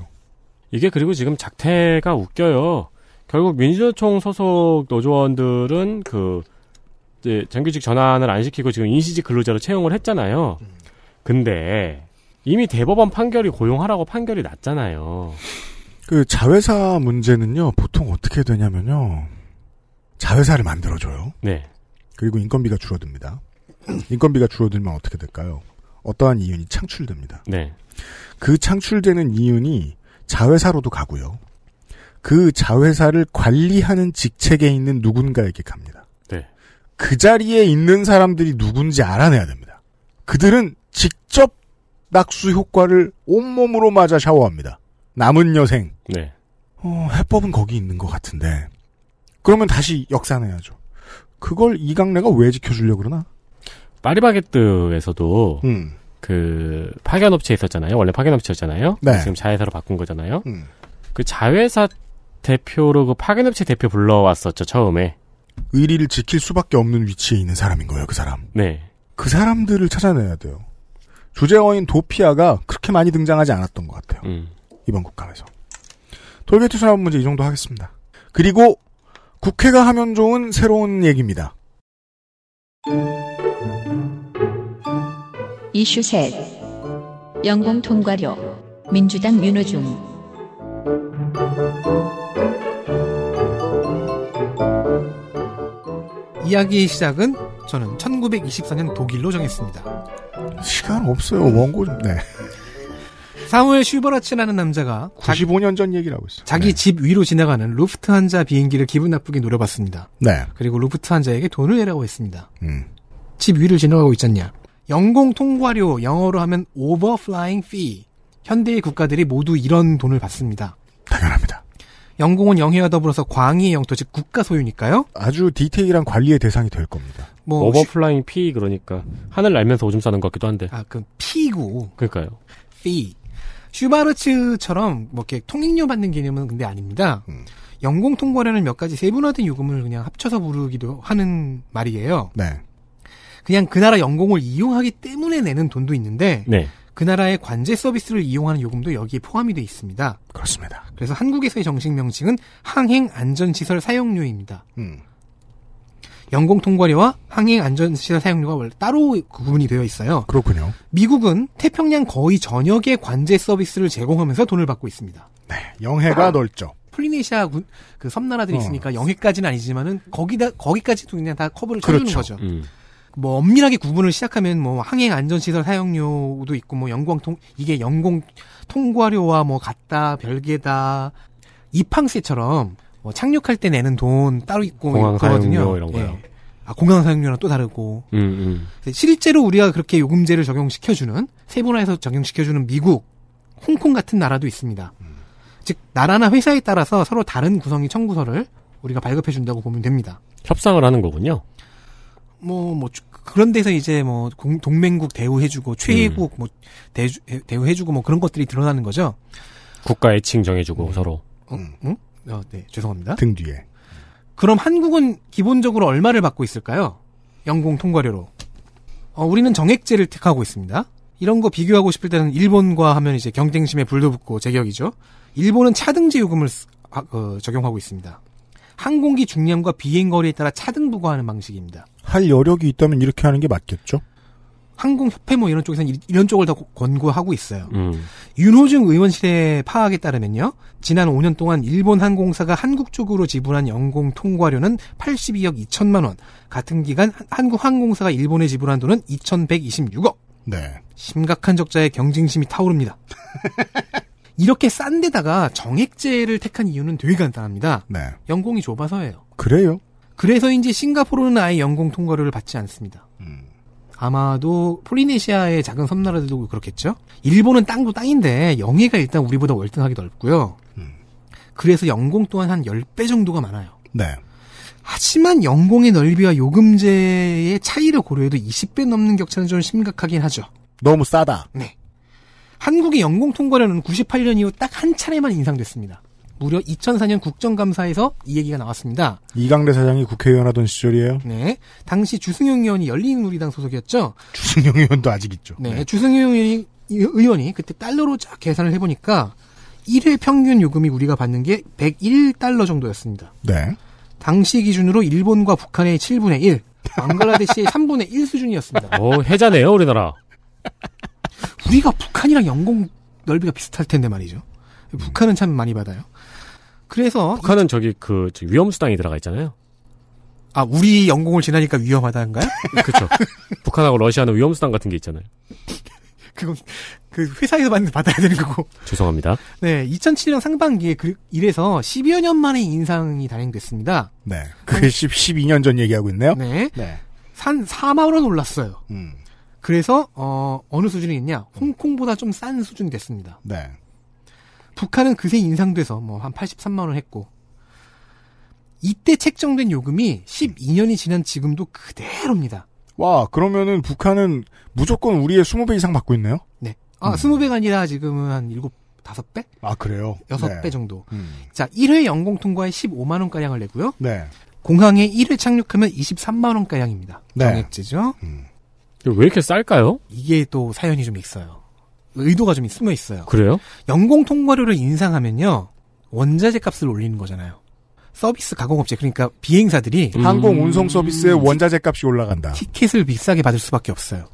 이게 그리고 지금 작태가 웃겨요. 결국 민주노총 소속 노조원들은 그 이제 정규직 전환을 안 시키고 지금 인시직 근로자로 채용을 했잖아요. 음. 근데 이미 대법원 판결이 고용하라고 판결이 났잖아요. 그 자회사 문제는요. 보통 어떻게 되냐면요. 자회사를 만들어줘요. 네. 그리고 인건비가 줄어듭니다. 인건비가 줄어들면 어떻게 될까요? 어떠한 이윤이 창출됩니다. 네. 그 창출되는 이윤이 자회사로도 가고요. 그 자회사를 관리하는 직책에 있는 누군가에게 갑니다. 네. 그 자리에 있는 사람들이 누군지 알아내야 됩니다. 그들은 직접 낙수 효과를 온몸으로 맞아 샤워합니다. 남은 여생. 네. 어, 해법은 거기 있는 것 같은데. 그러면 다시 역산해야죠. 그걸 이강래가 왜 지켜주려고 그러나? 파리바게뜨에서도 음. 그 파견업체 있었잖아요. 원래 파견업체였잖아요. 네. 지금 자회사로 바꾼 거잖아요. 음. 그 자회사 대표로 그 파견업체 대표 불러왔었죠 처음에. 의리를 지킬 수밖에 없는 위치에 있는 사람인 거예요, 그 사람. 네. 그 사람들을 찾아내야 돼요. 주재원인 도피아가 그렇게 많이 등장하지 않았던 것 같아요. 음. 이번 국감에서. 돌게이트 수납 문제 이 정도 하겠습니다. 그리고 국회가 하면 좋은 새로운 얘기입니다. 이슈 셋 영공 통과료 민주당 윤호중 이야기의 시작은 저는 1924년 독일로 정했습니다. 시간 없어요. 원고 좀 내. 네. 사무엘 슈버라츠라는 남자가 95년 전 얘기를 고 있어요. 자기 네. 집 위로 지나가는 루프트한자 비행기를 기분 나쁘게 노려봤습니다. 네. 그리고 루프트한자에게 돈을 내라고 했습니다. 음. 집 위를 지나가고 있잖냐. 영공 통과료 영어로 하면 overflying fee. 현대의 국가들이 모두 이런 돈을 받습니다. 당연합니다. 영공은 영해와 더불어서 광의 영토 즉 국가 소유니까요. 아주 디테일한 관리의 대상이 될 겁니다. 뭐 오버플라잉 피 그러니까 하늘 날면서 오줌 싸는 것 같기도 한데. 아, 그피 P고. 그러니까요. P. 슈바르츠처럼 뭐 이렇게 통행료 받는 개념은 근데 아닙니다. 음. 연공 통과라는 몇 가지 세분화된 요금을 그냥 합쳐서 부르기도 하는 말이에요. 네. 그냥 그 나라 연공을 이용하기 때문에 내는 돈도 있는데 네. 그 나라의 관제 서비스를 이용하는 요금도 여기에 포함이 돼 있습니다. 그렇습니다. 그래서 한국에서의 정식 명칭은 항행 안전시설 사용료입니다. 음. 연공 통과료와 항행 안전시설 사용료가 원래 따로 구분이 되어 있어요. 그렇군요. 미국은 태평양 거의 전역에 관제 서비스를 제공하면서 돈을 받고 있습니다. 네, 영해가 아. 넓죠. 플리네시아 군, 그 섬나라들이 어. 있으니까 영해까지는 아니지만은 거기다 거기까지도 그냥 다 커버를 쳐주는 그렇죠. 거죠. 음. 뭐 엄밀하게 구분을 시작하면 뭐 항행 안전시설 사용료도 있고 뭐영공통 이게 영공 통과료와 뭐 같다 별개다 입항세처럼 뭐 착륙할 때 내는 돈 따로 있고 공항 있거든요. 사용료 이런 예. 거요. 예. 아, 공항 사용료랑 또 다르고. 음, 음. 실제로 우리가 그렇게 요금제를 적용시켜주는 세분화해서 적용시켜주는 미국, 홍콩 같은 나라도 있습니다. 음. 즉 나라나 회사에 따라서 서로 다른 구성이 청구서를 우리가 발급해 준다고 보면 됩니다. 협상을 하는 거군요. 뭐뭐 뭐, 뭐 그런 데서 이제 뭐 동맹국 대우해주고 최애국 음. 뭐 대주, 대우해주고 뭐 그런 것들이 드러나는 거죠. 국가 애칭 정해주고 서로. 어, 음. 응? 응? 어, 네, 죄송합니다. 등 뒤에. 그럼 한국은 기본적으로 얼마를 받고 있을까요? 연공 통과료로. 어, 우리는 정액제를 택하고 있습니다. 이런 거 비교하고 싶을 때는 일본과 하면 이제 경쟁심에 불도 붙고 제격이죠. 일본은 차등제 요금을 아, 어, 적용하고 있습니다. 항공기 중량과 비행 거리에 따라 차등 부과하는 방식입니다. 할 여력이 있다면 이렇게 하는 게 맞겠죠? 항공협회 뭐 이런 쪽에서는 이런 쪽을 더 권고하고 있어요. 음. 윤호중 의원실의 파악에 따르면요. 지난 5년 동안 일본 항공사가 한국 쪽으로 지불한 연공 통과료는 82억 2천만 원. 같은 기간 한국 항공사가 일본에 지불한 돈은 2,126억. 네. 심각한 적자에 경쟁심이 타오릅니다. 이렇게 싼 데다가 정액제를 택한 이유는 되게 간단합니다. 네. 연공이 좁아서예요. 그래요? 그래서인지 싱가포르는 아예 연공 통과료를 받지 않습니다. 음. 아마도 폴리네시아의 작은 섬나라들도 그렇겠죠. 일본은 땅도 땅인데 영해가 일단 우리보다 월등하게 넓고요. 음. 그래서 영공 또한 한 10배 정도가 많아요. 네. 하지만 영공의 넓이와 요금제의 차이를 고려해도 20배 넘는 격차는 좀 심각하긴 하죠. 너무 싸다. 네. 한국의 영공 통과료는 98년 이후 딱 한 차례만 인상됐습니다. 무려 2004년 국정감사에서 이 얘기가 나왔습니다. 이강대 사장이 국회의원 하던 시절이에요. 네. 당시 주승용 의원이 열린우리당 소속이었죠. 주승용 의원도 아직 있죠. 네. 네. 주승용 의원이, 의원이 그때 달러로 쫙 계산을 해보니까 1회 평균 요금이 우리가 받는 게 101달러 정도였습니다. 네. 당시 기준으로 일본과 북한의 7분의 1, 방글라데시의 3분의 1 수준이었습니다. 어, 해자네요, 우리나라. 우리가 북한이랑 연공 넓이가 비슷할 텐데 말이죠. 북한은 참 많이 받아요. 그래서 북한은 저기 그 위험 수당이 들어가 있잖아요. 아 우리 영공을 지나니까 위험하다는가요 그렇죠. 북한하고 러시아는 위험 수당 같은 게 있잖아요. 그건 그 회사에서 받는 받아야 되는 거고. 죄송합니다. 네, 2007년 상반기에 그 이래서 12여 년 만에 인상이 단행됐습니다. 네, 그1 12년 전 얘기하고 있네요. 네, 네. 산 4만 원 올랐어요. 음. 그래서 어 어느 수준이 있냐? 홍콩보다 좀 싼 수준이 됐습니다. 네. 북한은 그새 인상돼서 뭐 한 83만 원 했고 이때 책정된 요금이 12년이 지난 지금도 그대로입니다. 와, 그러면은 북한은 무조건 우리의 20배 이상 받고 있네요? 네. 아, 음. 20배가 아니라 지금은 한 7, 5배? 아, 그래요? 6배 네. 정도. 음. 자, 1회 연공 통과에 15만원가량을 내고요. 네. 공항에 1회 착륙하면 23만원가량입니다. 네. 정액제죠. 음. 왜 이렇게 쌀까요? 이게 또 사연이 좀 있어요. 의도가 좀 숨어 있어요. 그래요? 연공 통과료를 인상하면요. 원자재 값을 올리는 거잖아요. 서비스 가공업체 그러니까 비행사들이 음. 항공 운송 서비스의 원자재 값이 올라간다. 티켓을 비싸게 받을 수밖에 없어요.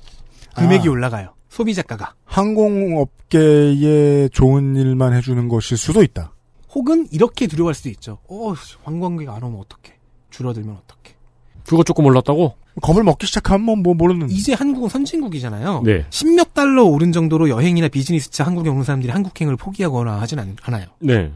금액이 아. 올라가요. 소비자가가 항공업계에 좋은 일만 해주는 것일 수도 있다. 혹은 이렇게 두려워할 수도 있죠. 어, 관광객 안 오면 어떡해? 줄어들면 어떡해? 그거 조금 올랐다고? 겁을 먹기 시작하면 뭐, 뭐 모르는. 이제 한국은 선진국이잖아요. 네. 십몇 달러 오른 정도로 여행이나 비즈니스차 한국에 오는 사람들이 한국행을 포기하거나 하진 않, 아요 네.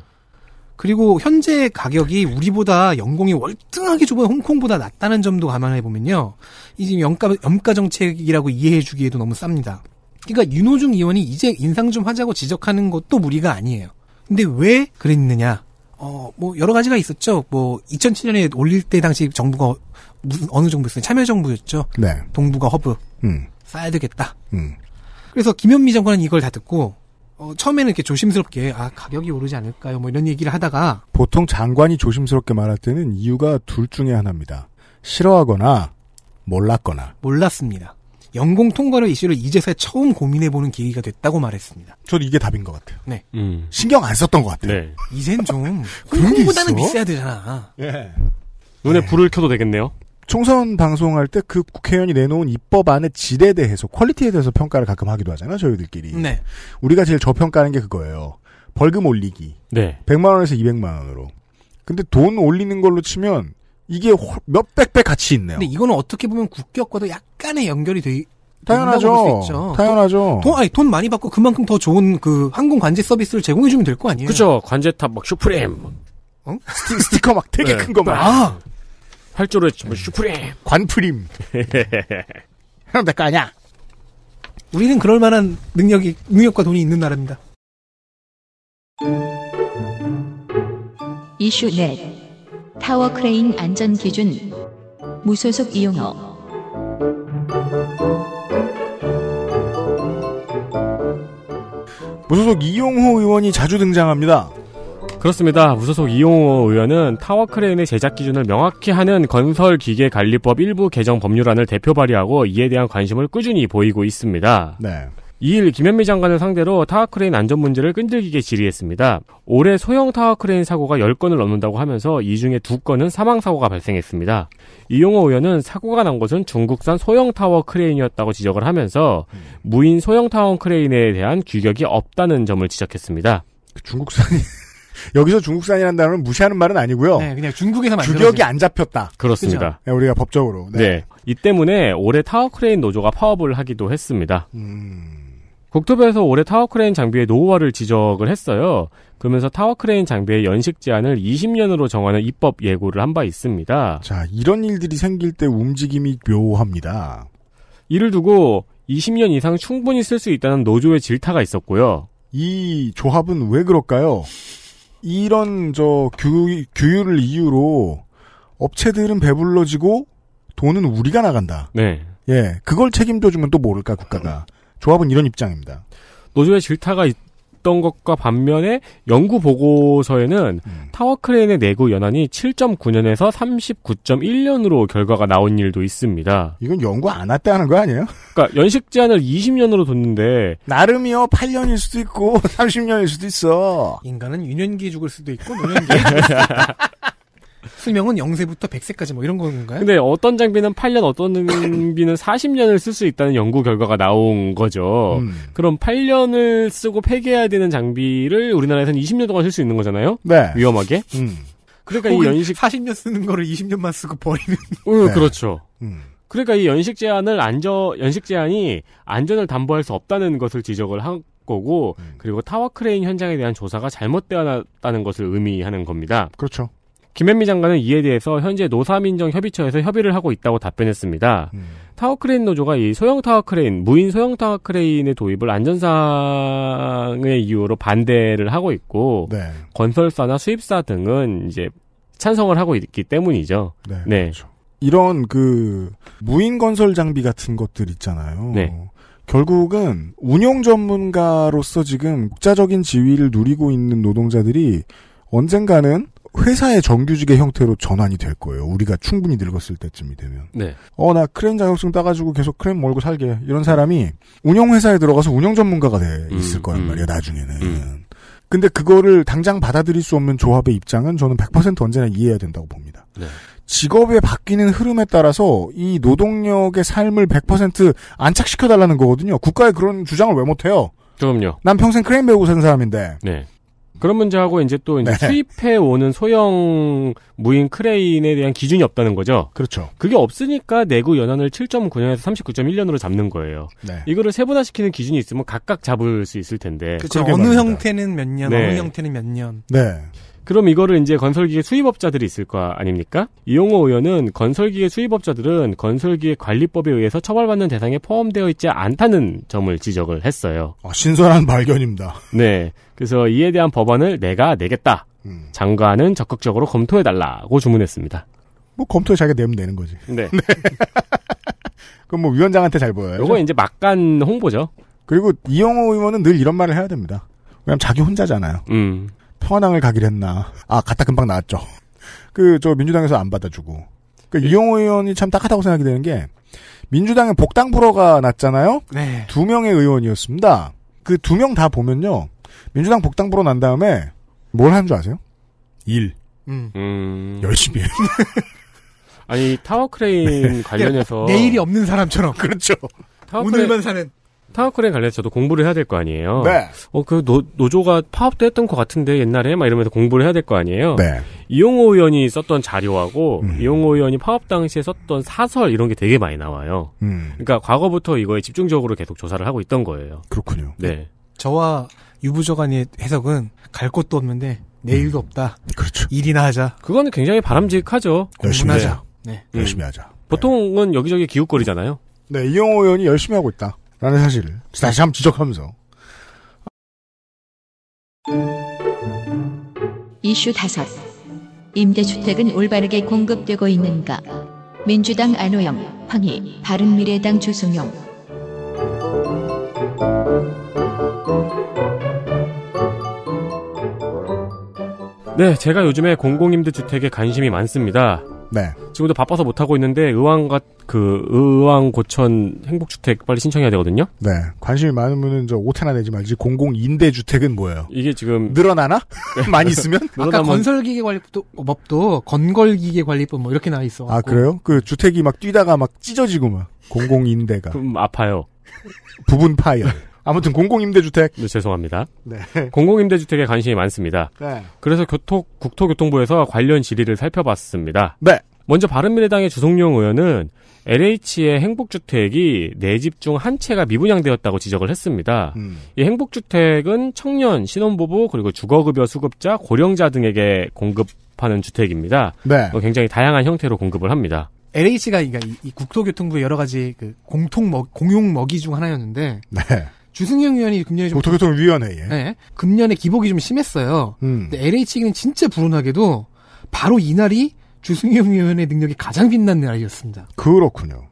그리고 현재 가격이 우리보다 연공이 월등하게 좁은 홍콩보다 낮다는 점도 감안해 보면요. 이 지금 염가 염가 정책이라고 이해해 주기에도 너무 쌉니다. 그러니까 윤호중 의원이 이제 인상 좀 하자고 지적하는 것도 무리가 아니에요. 근데 왜 그랬느냐? 어, 뭐 여러 가지가 있었죠. 뭐 2007년에 올릴 때 당시 정부가 무슨 어느 정부였어요? 참여정부였죠. 네. 동북아 허브. 음. 쌓아야 되겠다. 음. 그래서 김현미 장관은 이걸 다 듣고 어, 처음에는 이렇게 조심스럽게 아 가격이 오르지 않을까요? 뭐 이런 얘기를 하다가 보통 장관이 조심스럽게 말할 때는 이유가 둘 중에 하나입니다. 싫어하거나 몰랐거나 몰랐습니다. 연공 통과를 이슈를 이제서야 처음 고민해보는 계기가 됐다고 말했습니다. 저도 이게 답인 것 같아요. 네. 음. 신경 안 썼던 것 같아요. 네. 이젠 좀 그런 보다는 비싸야 되잖아. 예. 눈에 네. 불을 켜도 되겠네요. 총선 방송할 때 그 국회의원이 내놓은 입법안의 질에 대해서 퀄리티에 대해서 평가를 가끔 하기도 하잖아요 저희들끼리 네. 우리가 제일 저평가하는 게 그거예요 벌금 올리기 네. 100만 원에서 200만 원으로 근데 돈 올리는 걸로 치면 이게 몇백 배 가치 있네요 근데 이거는 어떻게 보면 국격과도 약간의 연결이 돼 당연하죠. 당연하죠. 돈, 아니, 돈 많이 받고 그만큼 더 좋은 그 항공 관제 서비스를 제공해주면 될 거 아니에요? 그죠. 관제탑 막 슈프림. 어? 스티, 커막 되게 네. 큰 거만. 아, 할줄 활주로 뭐 슈프림. 관프림. 하면 될거 아니야. 우리는 그럴 만한 능력이 능력과 돈이 있는 나라입니다. 이슈 넷 타워 크레인 안전 기준 무소속 이용어 무소속 이용호 의원이 자주 등장합니다. 그렇습니다. 무소속 이용호 의원은 타워크레인의 제작 기준을 명확히 하는 건설기계관리법 일부 개정 법률안을 대표 발의하고 이에 대한 관심을 꾸준히 보이고 있습니다. 네. 이일 김현미 장관을 상대로 타워크레인 안전 문제를 끈질기게 질의했습니다. 올해 소형 타워크레인 사고가 10건을 넘는다고 하면서 이 중에 2건은 사망사고가 발생했습니다. 이용호 의원은 사고가 난 것은 중국산 소형 타워크레인이었다고 지적을 하면서 무인 소형 타워크레인에 대한 규격이 없다는 점을 지적했습니다. 중국산이 여기서 중국산이라는 단어는 무시하는 말은 아니고요. 네, 그냥 중국에서 만들 규격이 안 잡혔다. 그렇습니다. 네, 우리가 법적으로. 네. 네. 이 때문에 올해 타워크레인 노조가 파업을 하기도 했습니다. 음... 국토부에서 올해 타워크레인 장비의 노후화를 지적을 했어요. 그러면서 타워크레인 장비의 연식 제한을 20년으로 정하는 입법 예고를 한 바 있습니다. 자, 이런 일들이 생길 때 움직임이 묘합니다. 이를 두고 20년 이상 충분히 쓸 수 있다는 노조의 질타가 있었고요. 이 조합은 왜 그럴까요? 이런 저 규, 규율을 이유로 업체들은 배불러지고 돈은 우리가 나간다. 네. 예, 그걸 책임져 주면 또 모를까 국가가. 조합은 이런 입장입니다. 노조의 질타가 있, 있던 것과 반면에 연구 보고서에는 음. 타워 크레인의 내구 연한이 7.9년에서 39.1년으로 결과가 나온 일도 있습니다. 이건 연구 안 했다는 거 아니에요? 그러니까 연식 제한을 20년으로 뒀는데 나름이요 8년일 수도 있고 30년일 수도 있어. 인간은 유년기 죽을 수도 있고 노년기. 죽을 수도 있다. 수명은 0세부터 100세까지 뭐 이런 건가요? 근데 어떤 장비는 8년, 어떤 장비는 40년을 쓸 수 있다는 연구 결과가 나온 거죠. 음. 그럼 8년을 쓰고 폐기해야 되는 장비를 우리나라에서는 20년 동안 쓸 수 있는 거잖아요? 네. 위험하게. 음. 그러니까 이 연식 40년 쓰는 거를 20년만 쓰고 버리는. 어, 네. 그렇죠. 음. 음. 그러니까 이 연식 제한을 안전 연식 제한이 안전을 담보할 수 없다는 것을 지적을 한 거고 음. 그리고 타워 크레인 현장에 대한 조사가 잘못되었다는 것을 의미하는 겁니다. 그렇죠. 김현미 장관은 이에 대해서 현재 노사민정협의처에서 협의를 하고 있다고 답변했습니다. 음. 타워크레인 노조가 이 소형 타워크레인, 무인 소형 타워크레인의 도입을 안전상의 이유로 반대를 하고 있고 네. 건설사나 수입사 등은 이제 찬성을 하고 있기 때문이죠. 네. 네. 그렇죠. 이런 그 무인 건설 장비 같은 것들 있잖아요. 네. 결국은 운영 전문가로서 지금 국자적인 지위를 누리고 있는 노동자들이 언젠가는 회사의 정규직의 형태로 전환이 될 거예요. 우리가 충분히 늙었을 때쯤이 되면. 네. 어, 나 크랜 자격증 따가지고 계속 크레인 몰고 살게. 이런 사람이 운영회사에 들어가서 운영 전문가가 돼 음, 있을 음, 거란 말이야, 음. 나중에는. 음. 근데 그거를 당장 받아들일 수 없는 조합의 입장은 저는 100% 언제나 이해해야 된다고 봅니다. 네. 직업의 바뀌는 흐름에 따라서 이 노동력의 삶을 100% 안착시켜달라는 거거든요. 국가에 그런 주장을 왜 못해요? 그럼요. 난 평생 크레인 배우고 사는 사람인데. 네. 그런 문제하고 이제 또 이제 네. 수입해 오는 소형 무인 크레인에 대한 기준이 없다는 거죠. 그렇죠. 그게 없으니까 내구 연한을 7.9년에서 39.1년으로 잡는 거예요. 네. 이거를 세분화시키는 기준이 있으면 각각 잡을 수 있을 텐데. 그렇죠. 어느 말입니다. 형태는 몇 년, 네. 어느 형태는 몇 년. 네. 그럼 이거를 이제 건설기계 수입업자들이 있을 거 아닙니까? 이용호 의원은 건설기계 수입업자들은 건설기계 관리법에 의해서 처벌받는 대상에 포함되어 있지 않다는 점을 지적을 했어요. 아, 신선한 발견입니다. 네. 그래서 이에 대한 법안을 내가 내겠다. 음. 장관은 적극적으로 검토해달라고 주문했습니다. 뭐 검토에 자기가 내면 되는 거지. 네. 네. 그럼 뭐 위원장한테 잘 보여요. 이거 이제 막간 홍보죠. 그리고 이용호 의원은 늘 이런 말을 해야 됩니다. 왜냐면 자기 혼자잖아요. 음. 평화당을 가기로 했나. 아, 갔다 금방 나왔죠. 그, 저, 민주당에서 안 받아주고. 그, 네. 이용호 의원이 참 딱하다고 생각이 되는 게, 민주당의 복당 불허가 났잖아요? 네. 두 명의 의원이었습니다. 그 두 명 다 보면요. 민주당 복당 불허 난 다음에, 뭘 하는 줄 아세요? 일. 음. 음. 열심히 해. 아니, 타워크레인 네. 관련해서. 네. 내일이 없는 사람처럼. 그렇죠. 타워크레인... 오늘만 사는. 타워크랜 관련해서 저도 공부를 해야 될 거 아니에요. 네. 어, 그 노, 조가 파업도 했던 것 같은데 옛날에 막 이러면서 공부를 해야 될 거 아니에요. 네. 이용호 의원이 썼던 자료하고 음. 이용호 의원이 파업 당시에 썼던 사설 이런 게 되게 많이 나와요. 음. 그러니까 과거부터 이거에 집중적으로 계속 조사를 하고 있던 거예요. 그렇군요. 네. 네. 저와 유부저 간의 해석은 갈 곳도 없는데 내일도 음. 없다. 그렇죠. 일이나 하자. 그거는 굉장히 바람직하죠. 열심히 하자. 네. 열심히 하자. 보통은 여기저기 기웃거리잖아요. 네, 이용호 의원이 열심히 하고 있다. 라는 사실을 다시 한번 지적하면서 이슈 다섯 임대주택은 올바르게 공급되고 있는가 민주당 안호영, 황희, 바른미래당 주승용 네, 제가 요즘에 공공임대주택에 관심이 많습니다. 네. 지금도 바빠서 못 하고 있는데 의왕과 그 의왕 고천 행복주택 빨리 신청해야 되거든요. 네. 관심이 많으면은 저오테나 내지 말지 공공 임대 주택은 뭐예요? 이게 지금 늘어나나? 네. 많이 있으면? 아까 건설기계 관리법도 건설기계 관리법 뭐 이렇게 나와 있어. 아 그래요? 그 주택이 막 뛰다가 막 찢어지고 막 공공 임대가. 그럼 아파요. 부분 파열. 아무튼 공공임대주택. 네, 죄송합니다. 네. 공공임대주택에 관심이 많습니다. 네. 그래서 교토, 국토교통부에서 관련 질의를 살펴봤습니다. 네. 먼저 바른미래당의 주성용 의원은 LH의 행복주택이 네집중 한 채가 미분양되었다고 지적을 했습니다. 음. 이 행복주택은 청년, 신혼부부, 그리고 주거급여 수급자, 고령자 등에게 공급하는 주택입니다. 네. 어, 굉장히 다양한 형태로 공급을 합니다. LH가 그러 그러니까 이, 이 국토교통부의 여러 가지 그 공통 먹, 공용 먹이 중 하나였는데 네. 주승영 위원이 금년에 좀 뭐 도교통위원회에 예. 네, 금년에 기복이 좀 심했어요. 음. 근데 LH는 진짜 불운하게도 바로 이날이 주승영 위원의 능력이 가장 빛난 날이었습니다. 그렇군요.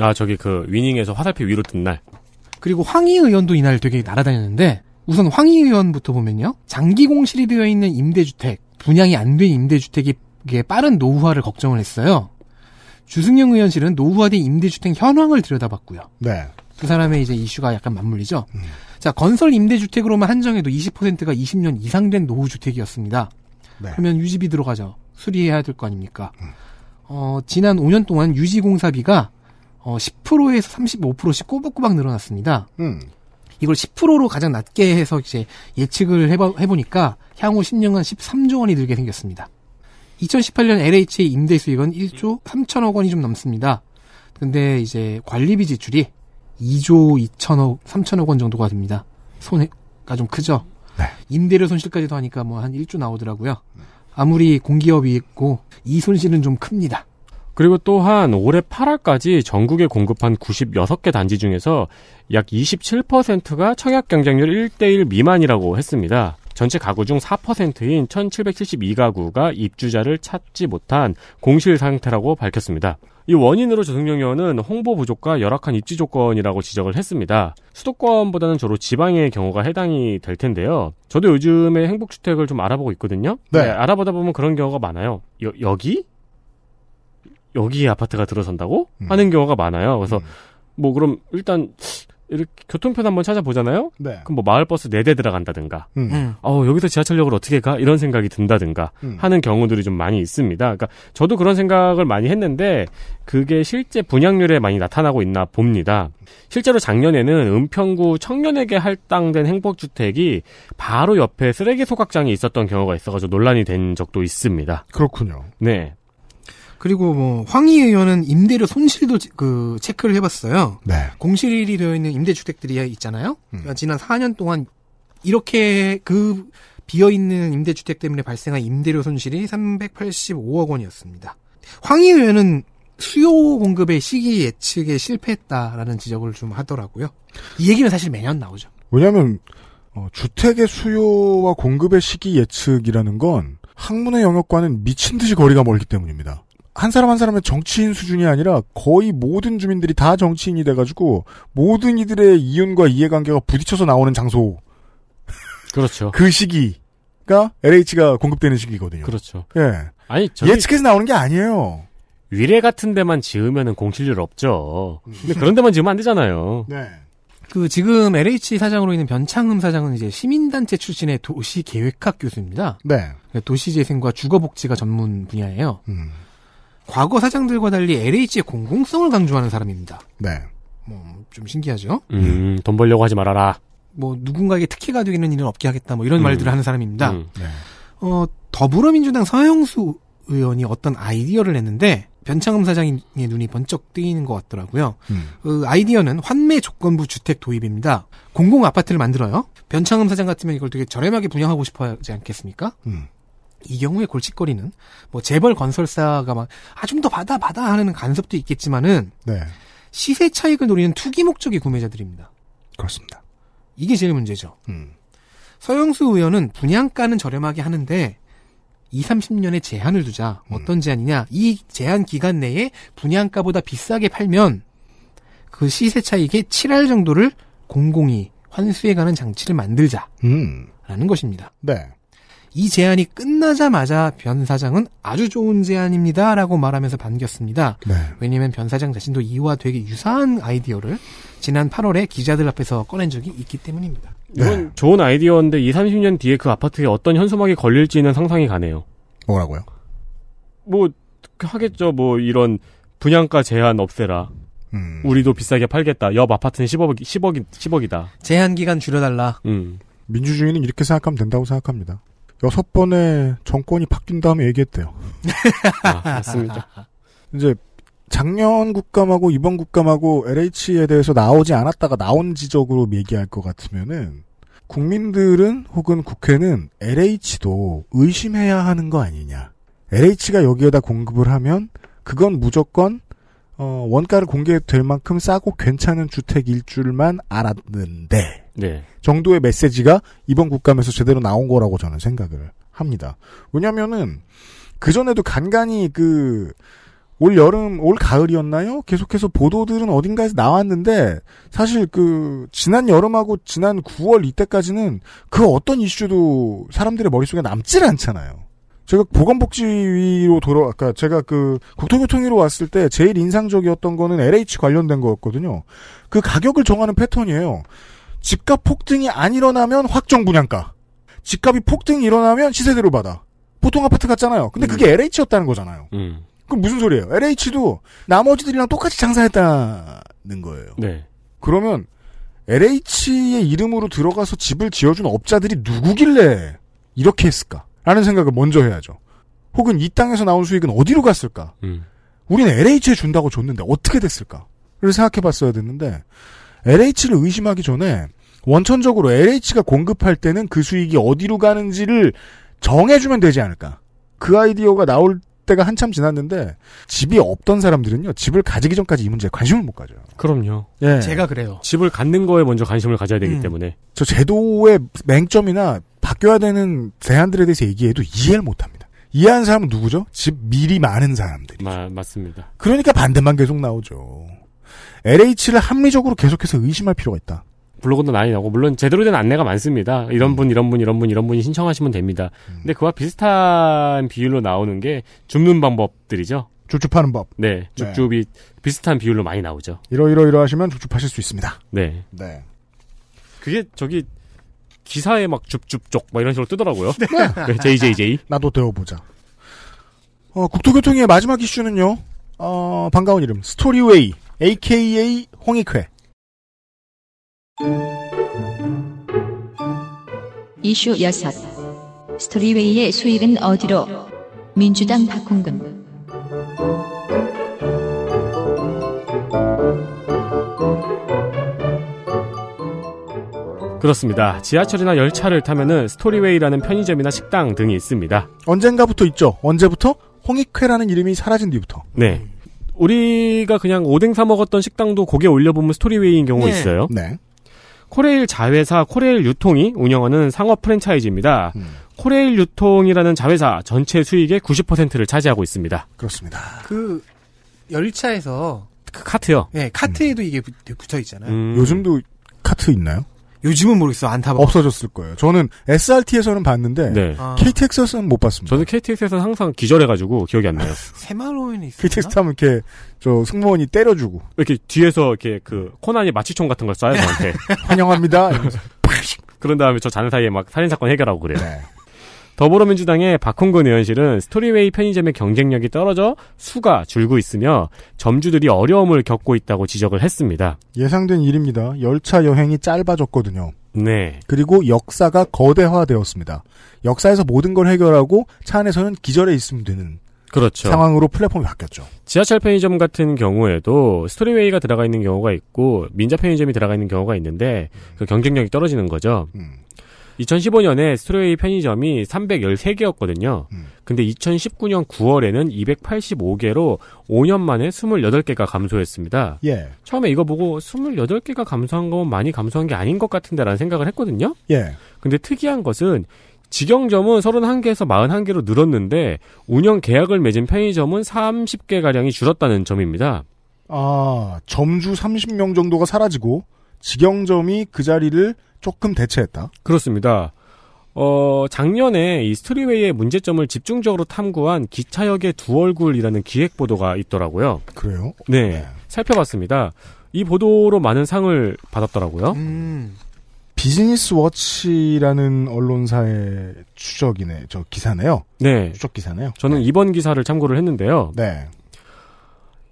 아 저기 그 위닝에서 화살표 위로 뜬 날. 그리고 황희 의원도 이날 되게 날아다녔는데 우선 황희 의원부터 보면요 장기 공실이 되어 있는 임대주택 분양이 안 된 임대주택이 빠른 노후화를 걱정을 했어요. 주승영 의원실은 노후화된 임대주택 현황을 들여다봤고요. 네. 두 그 사람의 이제 이슈가 약간 맞물리죠. 음. 자, 건설 임대주택으로만 한정해도 20%가 20년 이상 된 노후주택이었습니다. 네. 그러면 유지비 들어가죠. 수리해야 될 거 아닙니까? 음. 어, 지난 5년 동안 유지공사비가 어, 10%에서 35%씩 꼬박꼬박 늘어났습니다. 음. 이걸 10%로 가장 낮게 해서 이제 예측을 해봐, 해보니까 향후 10년간 13조 원이 늘게 생겼습니다. 2018년 LH 임대 수익은 1조 3천억 원이 좀 넘습니다. 근데 이제 관리비 지출이 2조 2천억, 3천억 원 정도가 됩니다. 손해가 좀 크죠? 네. 임대료 손실까지도 하니까 뭐 한 1조 나오더라고요. 아무리 공기업이 있고 이 손실은 좀 큽니다. 그리고 또한 올해 8월까지 전국에 공급한 96개 단지 중에서 약 27%가 청약 경쟁률 1대1 미만이라고 했습니다. 전체 가구 중 4%인 1772가구가 입주자를 찾지 못한 공실 상태라고 밝혔습니다. 이 원인으로 조승정 의원은 홍보 부족과 열악한 입지 조건이라고 지적을 했습니다. 수도권보다는 주로 지방의 경우가 해당이 될 텐데요. 저도 요즘에 행복주택을 좀 알아보고 있거든요. 네. 네, 알아보다 보면 그런 경우가 많아요. 여, 여기? 여기 아파트가 들어선다고? 음. 하는 경우가 많아요. 그래서 음. 뭐 그럼 일단 이렇게 교통편 한번 찾아보잖아요. 네. 그럼 뭐 마을 버스 4대 들어간다든가, 음. 음. 어 여기서 지하철역을 어떻게 가 이런 생각이 든다든가 음. 하는 경우들이 좀 많이 있습니다. 그러니까 저도 그런 생각을 많이 했는데 그게 실제 분양률에 많이 나타나고 있나 봅니다. 실제로 작년에는 은평구 청년에게 할당된 행복주택이 바로 옆에 쓰레기 소각장이 있었던 경우가 있어가지고 논란이 된 적도 있습니다. 그렇군요. 네, 그리고 뭐 황희 의원은 임대료 손실도 그 체크를 해봤어요. 네. 공실이 되어 있는 임대주택들이 있잖아요. 그 지난 4년 동안 이렇게 그 비어 있는 임대주택 때문에 발생한 임대료 손실이 385억 원이었습니다. 황희 의원은 수요 공급의 시기 예측에 실패했다라는 지적을 좀 하더라고요. 이 얘기는 사실 매년 나오죠. 왜냐하면 어, 주택의 수요와 공급의 시기 예측이라는 건 학문의 영역과는 미친 듯이 거리가 멀기 때문입니다. 한 사람 한 사람의 정치인 수준이 아니라 거의 모든 주민들이 다 정치인이 돼가지고 모든 이들의 이윤과 이해관계가 부딪혀서 나오는 장소. 그렇죠. 그 시기가 LH가 공급되는 시기거든요. 그렇죠. 예. 아니 저기... 예측해서 나오는 게 아니에요. 위례 같은 데만 지으면은 공실률 없죠. 근데 그런 데만 지으면 안 되잖아요. 네. 그 지금 LH 사장으로 있는 변창흠 사장은 이제 시민단체 출신의 도시계획학 교수입니다. 네. 도시재생과 주거복지가 전문 분야예요. 음. 과거 사장들과 달리 LH의 공공성을 강조하는 사람입니다. 네. 뭐, 좀 신기하죠? 음, 돈 벌려고 하지 말아라. 뭐, 누군가에게 특혜가 되기는 일은 없게 하겠다, 뭐, 이런 음. 말들을 하는 사람입니다. 음. 네. 어, 더불어민주당 서영수 의원이 어떤 아이디어를 냈는데, 변창흠 사장의 눈이 번쩍 뜨이는 것 같더라고요. 음. 그 아이디어는 환매 조건부 주택 도입입니다. 공공 아파트를 만들어요. 변창흠 사장 같으면 이걸 되게 저렴하게 분양하고 싶어 하지 않겠습니까? 음. 이 경우에 골칫거리는 뭐 재벌 건설사가 막아좀 더 받아 받아 하는 간섭도 있겠지만은 네. 시세 차익을 노리는 투기 목적의 구매자들입니다. 그렇습니다. 이게 제일 문제죠. 음. 서영수 의원은 분양가는 저렴하게 하는데 20, 30년의 제한을 두자 음. 어떤 제한이냐 이 제한 기간 내에 분양가보다 비싸게 팔면 그 시세 차익의 7할 정도를 공공이 환수해가는 장치를 만들자라는 음. 것입니다. 네. 이 제안이 끝나자마자 변 사장은 아주 좋은 제안입니다. 라고 말하면서 반겼습니다. 네. 왜냐면 하변 사장 자신도 이와 되게 유사한 아이디어를 지난 8월에 기자들 앞에서 꺼낸 적이 있기 때문입니다. 네. 이건 좋은 아이디어인데 2, 30년 뒤에 그 아파트에 어떤 현수막이 걸릴지는 상상이 가네요. 뭐라고요? 뭐 하겠죠. 뭐 이런 분양가 제한 없애라. 음. 우리도 비싸게 팔겠다. 옆 아파트는 10억, 10억, 10억이다. 제한 기간 줄여달라. 음. 민주주의는 이렇게 생각하면 된다고 생각합니다. 여섯 번의 정권이 바뀐 다음에 얘기했대요. 아, 맞습니다. 이제 작년 국감하고 이번 국감하고 LH에 대해서 나오지 않았다가 나온 지적으로 얘기할 것 같으면은 국민들은 혹은 국회는 LH도 의심해야 하는 거 아니냐. LH가 여기에다 공급을 하면 그건 무조건 어, 원가를 공개될 만큼 싸고 괜찮은 주택일 줄만 알았는데 네. 정도의 메시지가 이번 국감에서 제대로 나온 거라고 저는 생각을 합니다. 왜냐면은 그 전에도 간간히 그올 여름, 올 가을이었나요? 계속해서 보도들은 어딘가에서 나왔는데 사실 그 지난 여름하고 지난 9월 이때까지는 그 어떤 이슈도 사람들의 머릿속에 남질 않잖아요. 제가 보건복지위로 돌아 아까 그러니까 제가 그 국토교통위로 왔을 때 제일 인상적이었던 거는 LH 관련된 거였거든요. 그 가격을 정하는 패턴이에요. 집값 폭등이 안 일어나면 확정 분양가. 집값이 폭등이 일어나면 시세대로 받아. 보통 아파트 같잖아요. 근데 음. 그게 LH였다는 거잖아요. 음. 그럼 무슨 소리예요? LH도 나머지들이랑 똑같이 장사했다는 거예요. 네. 그러면 LH의 이름으로 들어가서 집을 지어준 업자들이 누구길래 이렇게 했을까? 라는 생각을 먼저 해야죠. 혹은 이 땅에서 나온 수익은 어디로 갔을까? 음. 우리는 LH에 준다고 줬는데 어떻게 됐을까?를 생각해 봤어야 됐는데, LH를 의심하기 전에 원천적으로 LH가 공급할 때는 그 수익이 어디로 가는지를 정해주면 되지 않을까. 그 아이디어가 나올 때가 한참 지났는데 집이 없던 사람들은요 집을 가지기 전까지 이 문제에 관심을 못 가져요. 그럼요. 예. 제가 그래요. 집을 갖는 거에 먼저 관심을 가져야 되기 음. 때문에 저 제도의 맹점이나 바뀌어야 되는 대안들에 대해서 얘기해도 이해를 못합니다. 이해하는 사람은 누구죠? 집 미리 많은 사람들이. 맞습니다. 그러니까 반대만 계속 나오죠. LH를 합리적으로 계속해서 의심할 필요가 있다. 블로그도 많이 나오고 물론 제대로 된 안내가 많습니다. 이런 음. 분, 이런 분, 이런 분, 이런 분이 신청하시면 됩니다. 음. 근데 그와 비슷한 비율로 나오는 게 줍는 방법들이죠. 줍줍하는 법. 네, 줍줍이 네. 비슷한 비율로 많이 나오죠. 이러이러 이러하시면 줍줍하실 수 있습니다. 네, 네. 그게 저기 기사에 막 줍줍쪽 막 이런 식으로 뜨더라고요. 네. 네, JJJ. 나도 배워보자. 어, 국토교통의 마지막 이슈는요. 어, 반가운 이름 스토리웨이. AKA 홍익회 이슈 6 스토리웨이의 수익은 어디로? 민주당 박홍근 그렇습니다. 지하철이나 열차를 타면은 스토리웨이라는 편의점이나 식당 등이 있습니다. 언젠가부터 있죠. 언제부터? 홍익회라는 이름이 사라진 뒤부터. 네. 우리가 그냥 오뎅 사 먹었던 식당도 고개 올려보면 스토리웨이인 경우가 네. 있어요. 네. 코레일 자회사 코레일 유통이 운영하는 상업 프랜차이즈입니다. 음. 코레일 유통이라는 자회사 전체 수익의 90%를 차지하고 있습니다. 그렇습니다. 그 열차에서 그 카트요. 네, 카트에도 음. 이게 붙어 있잖아요. 음. 요즘도 카트 있나요? 요즘은 모르겠어 안 타봐. 없어졌을 거예요. 저는 SRT에서는 봤는데 네. 아. KTX에서는 못 봤습니다. 저는 KTX에서는 항상 기절해가지고 기억이 안 나요. 세마로인이 있어. KTX 타면 이렇게 저 승무원이 때려주고 이렇게 뒤에서 이렇게 그 코난이 마취총 같은 걸 쏴요 저한테. 환영합니다. 그런 다음에 저 자는 사이에 막 살인 사건 해결하고 그래요. 네. 더불어민주당의 박홍근 의원실은 스토리웨이 편의점의 경쟁력이 떨어져 수가 줄고 있으며 점주들이 어려움을 겪고 있다고 지적을 했습니다. 예상된 일입니다. 열차 여행이 짧아졌거든요. 네. 그리고 역사가 거대화되었습니다. 역사에서 모든 걸 해결하고 차 안에서는 기절해 있으면 되는 그렇죠. 상황으로 플랫폼이 바뀌었죠. 지하철 편의점 같은 경우에도 스토리웨이가 들어가 있는 경우가 있고 민자 편의점이 들어가 있는 경우가 있는데 그 경쟁력이 떨어지는 거죠. 음. 2015년에 스트레이 편의점이 313개였거든요. 음. 근데 2019년 9월에는 285개로 5년 만에 28개가 감소했습니다. 예. 처음에 이거 보고 28개가 감소한 건 많이 감소한 게 아닌 것 같은데라는 생각을 했거든요. 예. 근데 특이한 것은 직영점은 31개에서 41개로 늘었는데 운영 계약을 맺은 편의점은 30개 가량이 줄었다는 점입니다. 아, 점주 30명 정도가 사라지고 직영점이 그 자리를 조금 대체했다. 그렇습니다. 어, 작년에 이 스트리웨이의 문제점을 집중적으로 탐구한 기차역의 두 얼굴이라는 기획 보도가 있더라고요. 그래요? 네, 네. 살펴봤습니다. 이 보도로 많은 상을 받았더라고요. 음, 비즈니스 워치라는 언론사의 추적이네, 저 기사네요. 네. 추적 기사네요. 저는 네. 이번 기사를 참고를 했는데요. 네.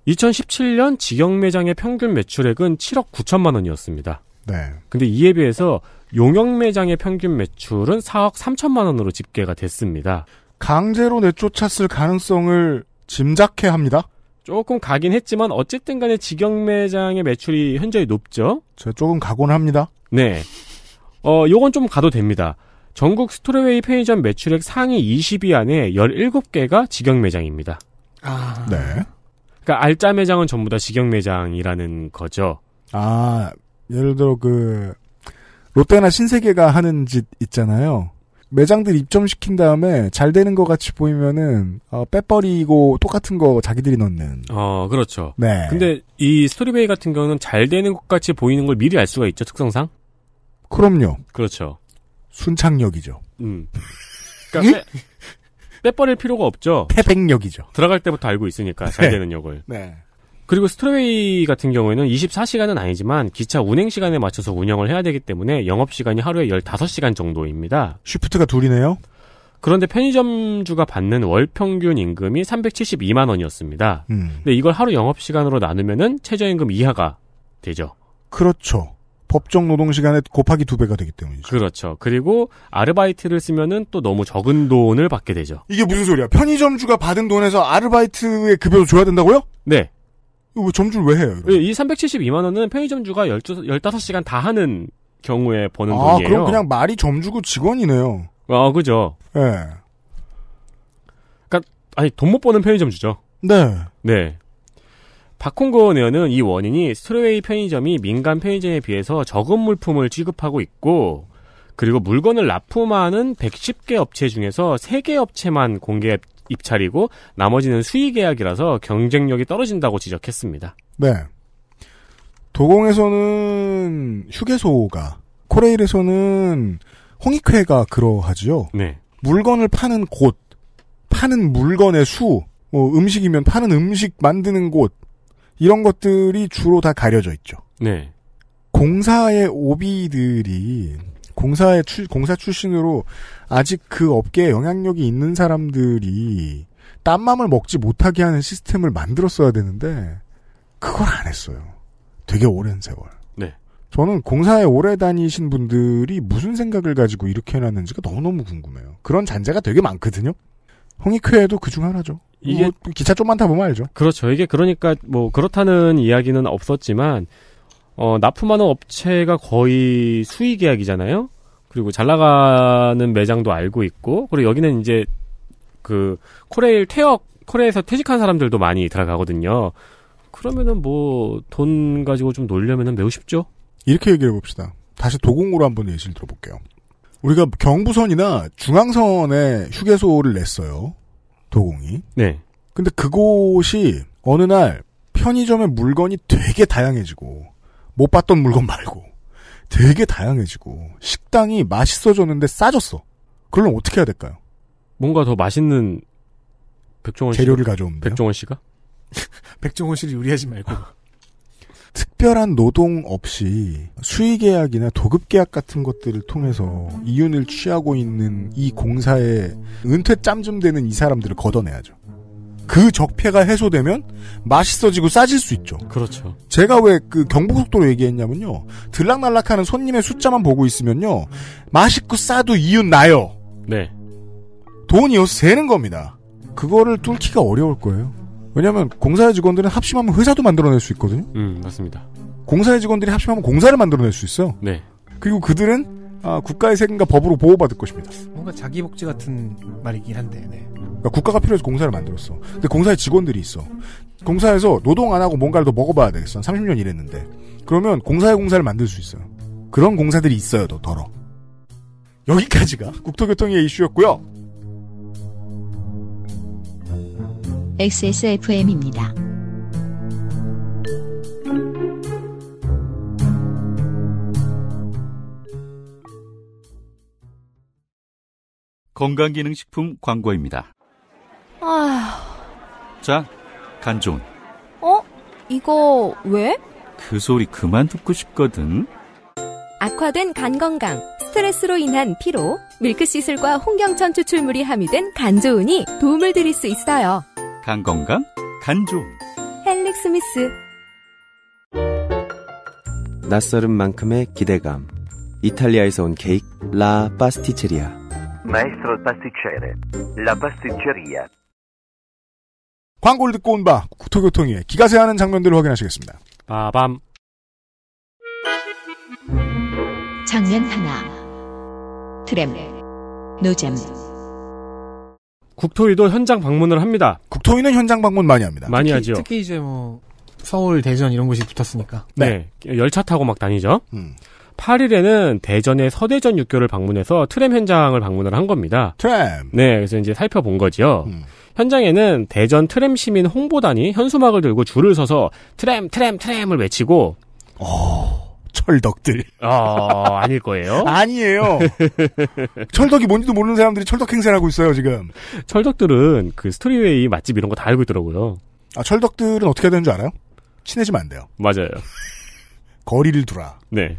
2017년 직영 매장의 평균 매출액은 7억 9천만 원이었습니다. 네. 근데 이에 비해서 용역 매장의 평균 매출은 4억 3천만 원으로 집계가 됐습니다. 강제로 내쫓았을 가능성을 짐작해 합니다. 조금 가긴 했지만 어쨌든 간에 직영 매장의 매출이 현저히 높죠. 제가 조금 가곤 합니다. 네. 어, 요건 좀 가도 됩니다. 전국 스토리웨이 편의점 매출액 상위 20위 안에 17개가 직영 매장입니다. 아. 네. 그러니까 알짜 매장은 전부 다 직영 매장이라는 거죠. 아, 예를 들어 그 롯데나 신세계가 하는 짓 있잖아요. 매장들 입점시킨 다음에 잘 되는 것 같이 보이면은 어, 빼버리고 똑같은 거 자기들이 넣는. 어, 그렇죠. 네. 근데 이 스토리베이 같은 경우는 잘 되는 것 같이 보이는 걸 미리 알 수가 있죠 특성상. 그럼요. 그렇죠. 순창력이죠. 음. 그러니까 빼, 버릴 필요가 없죠. 태백력이죠. 들어갈 때부터 알고 있으니까 잘 네. 되는 네. 역을. 네. 그리고 스트레이 같은 경우에는 24시간은 아니지만 기차 운행 시간에 맞춰서 운영을 해야 되기 때문에 영업 시간이 하루에 15시간 정도입니다. 쉬프트가 둘이네요. 그런데 편의점주가 받는 월 평균 임금이 372만 원이었습니다. 음. 근데 이걸 하루 영업 시간으로 나누면은 최저임금 이하가 되죠. 그렇죠. 법정 노동 시간에 곱하기 두 배가 되기 때문이죠. 그렇죠. 그리고 아르바이트를 쓰면은 또 너무 적은 돈을 받게 되죠. 이게 무슨 소리야? 편의점주가 받은 돈에서 아르바이트의 급여도 줘야 된다고요? 네. 어, 왜 점주를 왜 해요? 이런. 예, 이 372만 원은 편의점주가 12, 15시간 다 하는 경우에 버는 아, 돈이에요. 그럼 그냥 말이 점주고 직원이네요. 아, 그죠. 예. 네. 그니까 아니 돈 못 버는 편의점주죠. 네. 네. 박홍건 의원은 이 원인이 스트레이 편의점이 민간 편의점에 비해서 적은 물품을 취급하고 있고 그리고 물건을 납품하는 110개 업체 중에서 3개 업체만 공개 입찰이고 나머지는 수의 계약이라서 경쟁력이 떨어진다고 지적했습니다. 네. 도공에서는 휴게소가 코레일에서는 홍익회가 그러하지요. 네. 물건을 파는 곳, 파는 물건의 수, 뭐 음식이면 파는 음식 만드는 곳 이런 것들이 주로 다 가려져 있죠. 네. 공사의 오비들이 공사에 출, 공사 출신으로 아직 그 업계에 영향력이 있는 사람들이 딴맘을 먹지 못하게 하는 시스템을 만들었어야 되는데 그걸 안 했어요. 되게 오랜 세월. 네. 저는 공사에 오래 다니신 분들이 무슨 생각을 가지고 이렇게 해놨는지가 너무너무 궁금해요. 그런 잔재가 되게 많거든요. 홍익회에도 그중 하나죠. 이게 뭐 기차 좀만 타보면 알죠. 그렇죠. 이게 그러니까 뭐 그렇다는 이야기는 없었지만 어, 납품하는 업체가 거의 수의 계약이잖아요. 그리고 잘 나가는 매장도 알고 있고 그리고 여기는 이제 그 코레일 퇴역 코레에서 퇴직한 사람들도 많이 들어가거든요. 그러면은 뭐 돈 가지고 좀 놀려면은 매우 쉽죠. 이렇게 얘기를 봅시다. 다시 도공으로 한 번 예시를 들어볼게요. 우리가 경부선이나 중앙선에 휴게소를 냈어요. 도공이. 네. 근데 그곳이 어느 날 편의점의 물건이 되게 다양해지고 못 봤던 물건 말고 되게 다양해지고 식당이 맛있어졌는데 싸졌어. 그럼 어떻게 해야 될까요? 뭔가 더 맛있는 백종원 재료를 가져옵니다. 백종원 씨가? 백종원 씨를 유리하지 말고 특별한 노동 없이 수의계약이나 도급계약 같은 것들을 통해서 이윤을 취하고 있는 이 공사에 은퇴 짬 좀 되는 이 사람들을 걷어내야죠. 그 적폐가 해소되면 맛있어지고 싸질 수 있죠. 그렇죠. 제가 왜 그경부속도로 얘기했냐면요. 들락날락하는 손님의 숫자만 보고 있으면요. 맛있고 싸도 이윤 나요. 네. 돈이어서 세는 겁니다. 그거를 뚫기가 어려울 거예요. 왜냐하면 공사의 직원들은 합심하면 회사도 만들어낼 수 있거든요. 음 맞습니다. 공사의 직원들이 합심하면 공사를 만들어낼 수 있어요. 네. 그리고 그들은 아, 국가의 세금과 법으로 보호받을 것입니다. 뭔가 자기 복지 같은 말이긴 한데. 네. 그러니까 국가가 필요해서 공사를 만들었어. 근데 공사에 직원들이 있어. 공사에서 노동 안 하고 뭔가를 더 먹어봐야 되겠어. 30년 일했는데. 그러면 공사에 공사를 만들 수 있어요. 그런 공사들이 있어요, 더 더러. 여기까지가 국토교통의 이슈였고요. XSFM입니다. 건강기능식품 광고입니다. 아휴. 자, 간존. 어? 이거 왜? 그 소리 그만 듣고 싶거든. 악화된 간 건강, 스트레스로 인한 피로, 밀크시슬과 홍경천 추출물이 함유된 간조은이 도움을 드릴 수 있어요. 간 건강, 간조은. 헬릭 스미스. 낯설은 만큼의 기대감. 이탈리아에서 온 케이크 라 파스티체리아. Maestro pasticcere. La pasticceria. 광고를 듣고 온 바국토교통위 기가세하는 장면들을 확인하시겠습니다. 빠밤. 장면 하나. 트램. 노잼. 국토위도 현장 방문을 합니다. 국토위는 현장 방문 많이 합니다. 많이 특히, 하죠. 특히 이제 뭐 서울, 대전 이런 곳이 붙었으니까. 네. 네. 열차 타고 막 다니죠. 음. 8일에는 대전의 서대전 육교를 방문해서 트램 현장을 방문을 한 겁니다. 트램. 네, 그래서 이제 살펴본 거지요. 음. 현장에는 대전 트램 시민 홍보단이 현수막을 들고 줄을 서서 트램 트램 트램을 외치고 어, 철덕들. 어, 아닐 거예요. 아니에요. 철덕이 뭔지도 모르는 사람들이 철덕 행세를 하고 있어요, 지금. 철덕들은 그 스토리웨이 맛집 이런 거 다 알고 있더라고요. 아, 철덕들은 어떻게 해야 되는 줄 알아요? 친해지면 안 돼요. 맞아요. 거리를 두라. 네.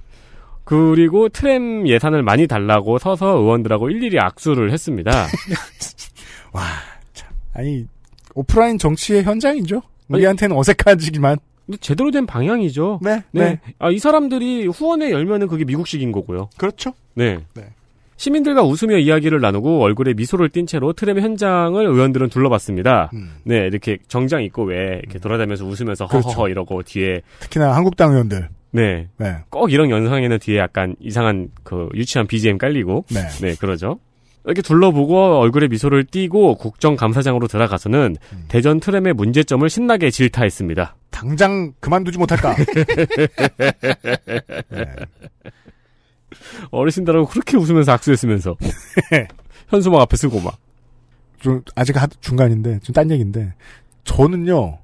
그리고 트램 예산을 많이 달라고 서서 의원들하고 일일이 악수를 했습니다. 와, 참. 아니, 오프라인 정치의 현장이죠? 우리한테는 어색하지만. 제대로 된 방향이죠. 네, 네. 네. 아, 이 사람들이 후원에 열면은 그게 미국식인 거고요. 그렇죠. 네. 네. 시민들과 웃으며 이야기를 나누고 얼굴에 미소를 띤 채로 트램 현장을 의원들은 둘러봤습니다. 음. 네, 이렇게 정장 입고 왜 이렇게 음. 돌아다니면서 웃으면서 그렇죠. 허허 이러고 뒤에 특히나 한국당 의원들 네. 네. 꼭 이런 연상에는 뒤에 약간 이상한 그 유치한 BGM 깔리고 네. 네 그러죠. 이렇게 둘러보고 얼굴에 미소를 띄고 국정감사장으로 들어가서는 음. 대전 트램의 문제점을 신나게 질타했습니다. 당장 그만두지 못할까? 네. 어르신들하고 그렇게 웃으면서 악수했으면서 현수막 앞에 쓰고 막. 좀 아직 중간인데 좀 딴 얘기인데 저는요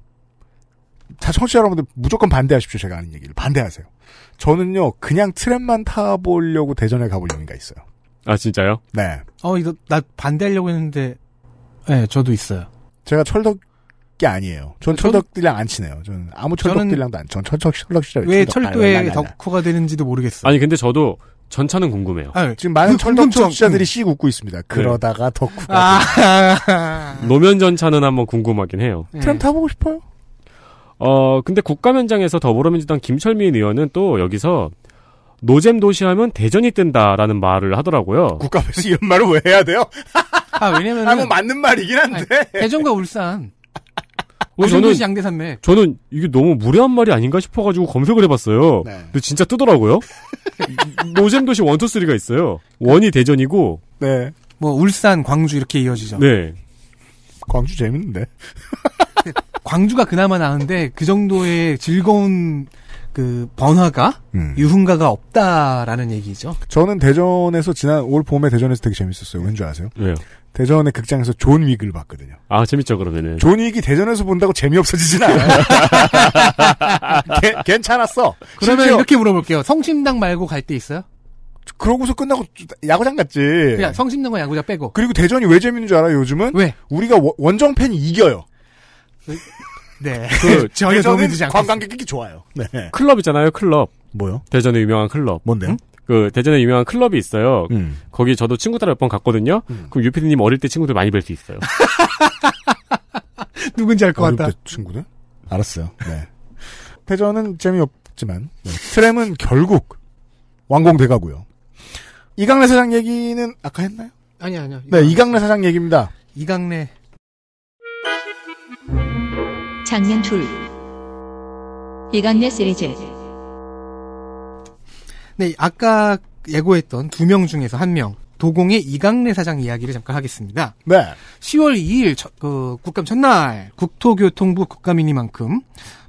자, 청취자 여러분들 무조건 반대하십시오. 제가 하는 얘기를. 반대하세요. 저는요, 그냥 트램만 타보려고 대전에 가볼 용의가 있어요. 아, 진짜요? 네. 어, 이거, 나 반대하려고 했는데, 예, 네, 저도 있어요. 제가 철덕이 아니에요. 전 저도, 철덕들이랑 안 친해요. 저는 아무 철덕들이랑도 안, 친해요. 전 철덕, 철덕 시절. 왜 철덕, 철도의 덕후가 되는지도 모르겠어요. 아니, 근데 저도 전차는 궁금해요. 아, 지금 많은 그 철덕 청취자들이 씩 웃고 있습니다. 그러다가 덕후가. 아, 노면 전차는 한번 궁금하긴 해요. 트램 네. 타보고 싶어요? 어, 근데 국감현장에서 더불어민주당 김철민 의원은 또 여기서 노잼 도시하면 대전이 뜬다라는 말을 하더라고요. 국감에서 이런 말을 왜 해야 돼요? 아, 왜냐면. 아, 뭐 맞는 말이긴 한데. 아니, 대전과 울산. 어, 저는 양대산맥. 저는 이게 너무 무례한 말이 아닌가 싶어가지고 검색을 해봤어요. 네. 근데 진짜 뜨더라고요. 노잼 도시 원투3가 있어요. 원이 대전이고. 네. 뭐 울산, 광주 이렇게 이어지죠. 네. 광주 재밌는데. 광주가 그나마 나은데 그 정도의 즐거운 그 번화가 음. 유흥가가 없다라는 얘기죠. 저는 대전에서 지난 올 봄에 대전에서 되게 재밌었어요. 왠줄 아세요? 왜요? 대전의 극장에서 존 윅을 봤거든요. 아 재밌죠 그러면은. 존 위기 대전에서 본다고 재미없어지진 않아요. 괜찮았어. 그러면 심지어... 이렇게 물어볼게요. 성심당 말고 갈 때 있어요? 그러고서 끝나고 야구장 갔지. 그냥 성심당과 야구장 빼고. 그리고 대전이 왜 재밌는 줄 알아요? 요즘은 왜? 우리가 원정 팬이 이겨요. 네. 그 전혀 도움이 되지 않고 관광객이 좋아요. 네. 클럽 있잖아요, 클럽. 뭐요? 대전에 유명한 클럽. 뭔데요? 응? 그 대전에 유명한 클럽이 있어요. 음. 거기 저도 친구 따라 몇 번 갔거든요. 음. 그럼 유피디님 어릴 때 친구들 많이 뵐 수 있어요. 누군지 알 것 같다. 어릴 때 친구들? 알았어요. 네. 대전은 재미없지만 네. 트램은 결국 완공돼가고요. 이강래 사장 얘기는 아까 했나요? 아니 아니요. 네, 이강래 사장 얘기입니다. 이강래 장면 둘 이간내 시리즈 네, 아까 예고했던 두 명 중에서 한 명. 도공의 이강래 사장 이야기를 잠깐 하겠습니다. 네. 10월 2일 저, 그 국감 첫날 국토교통부 국감이니만큼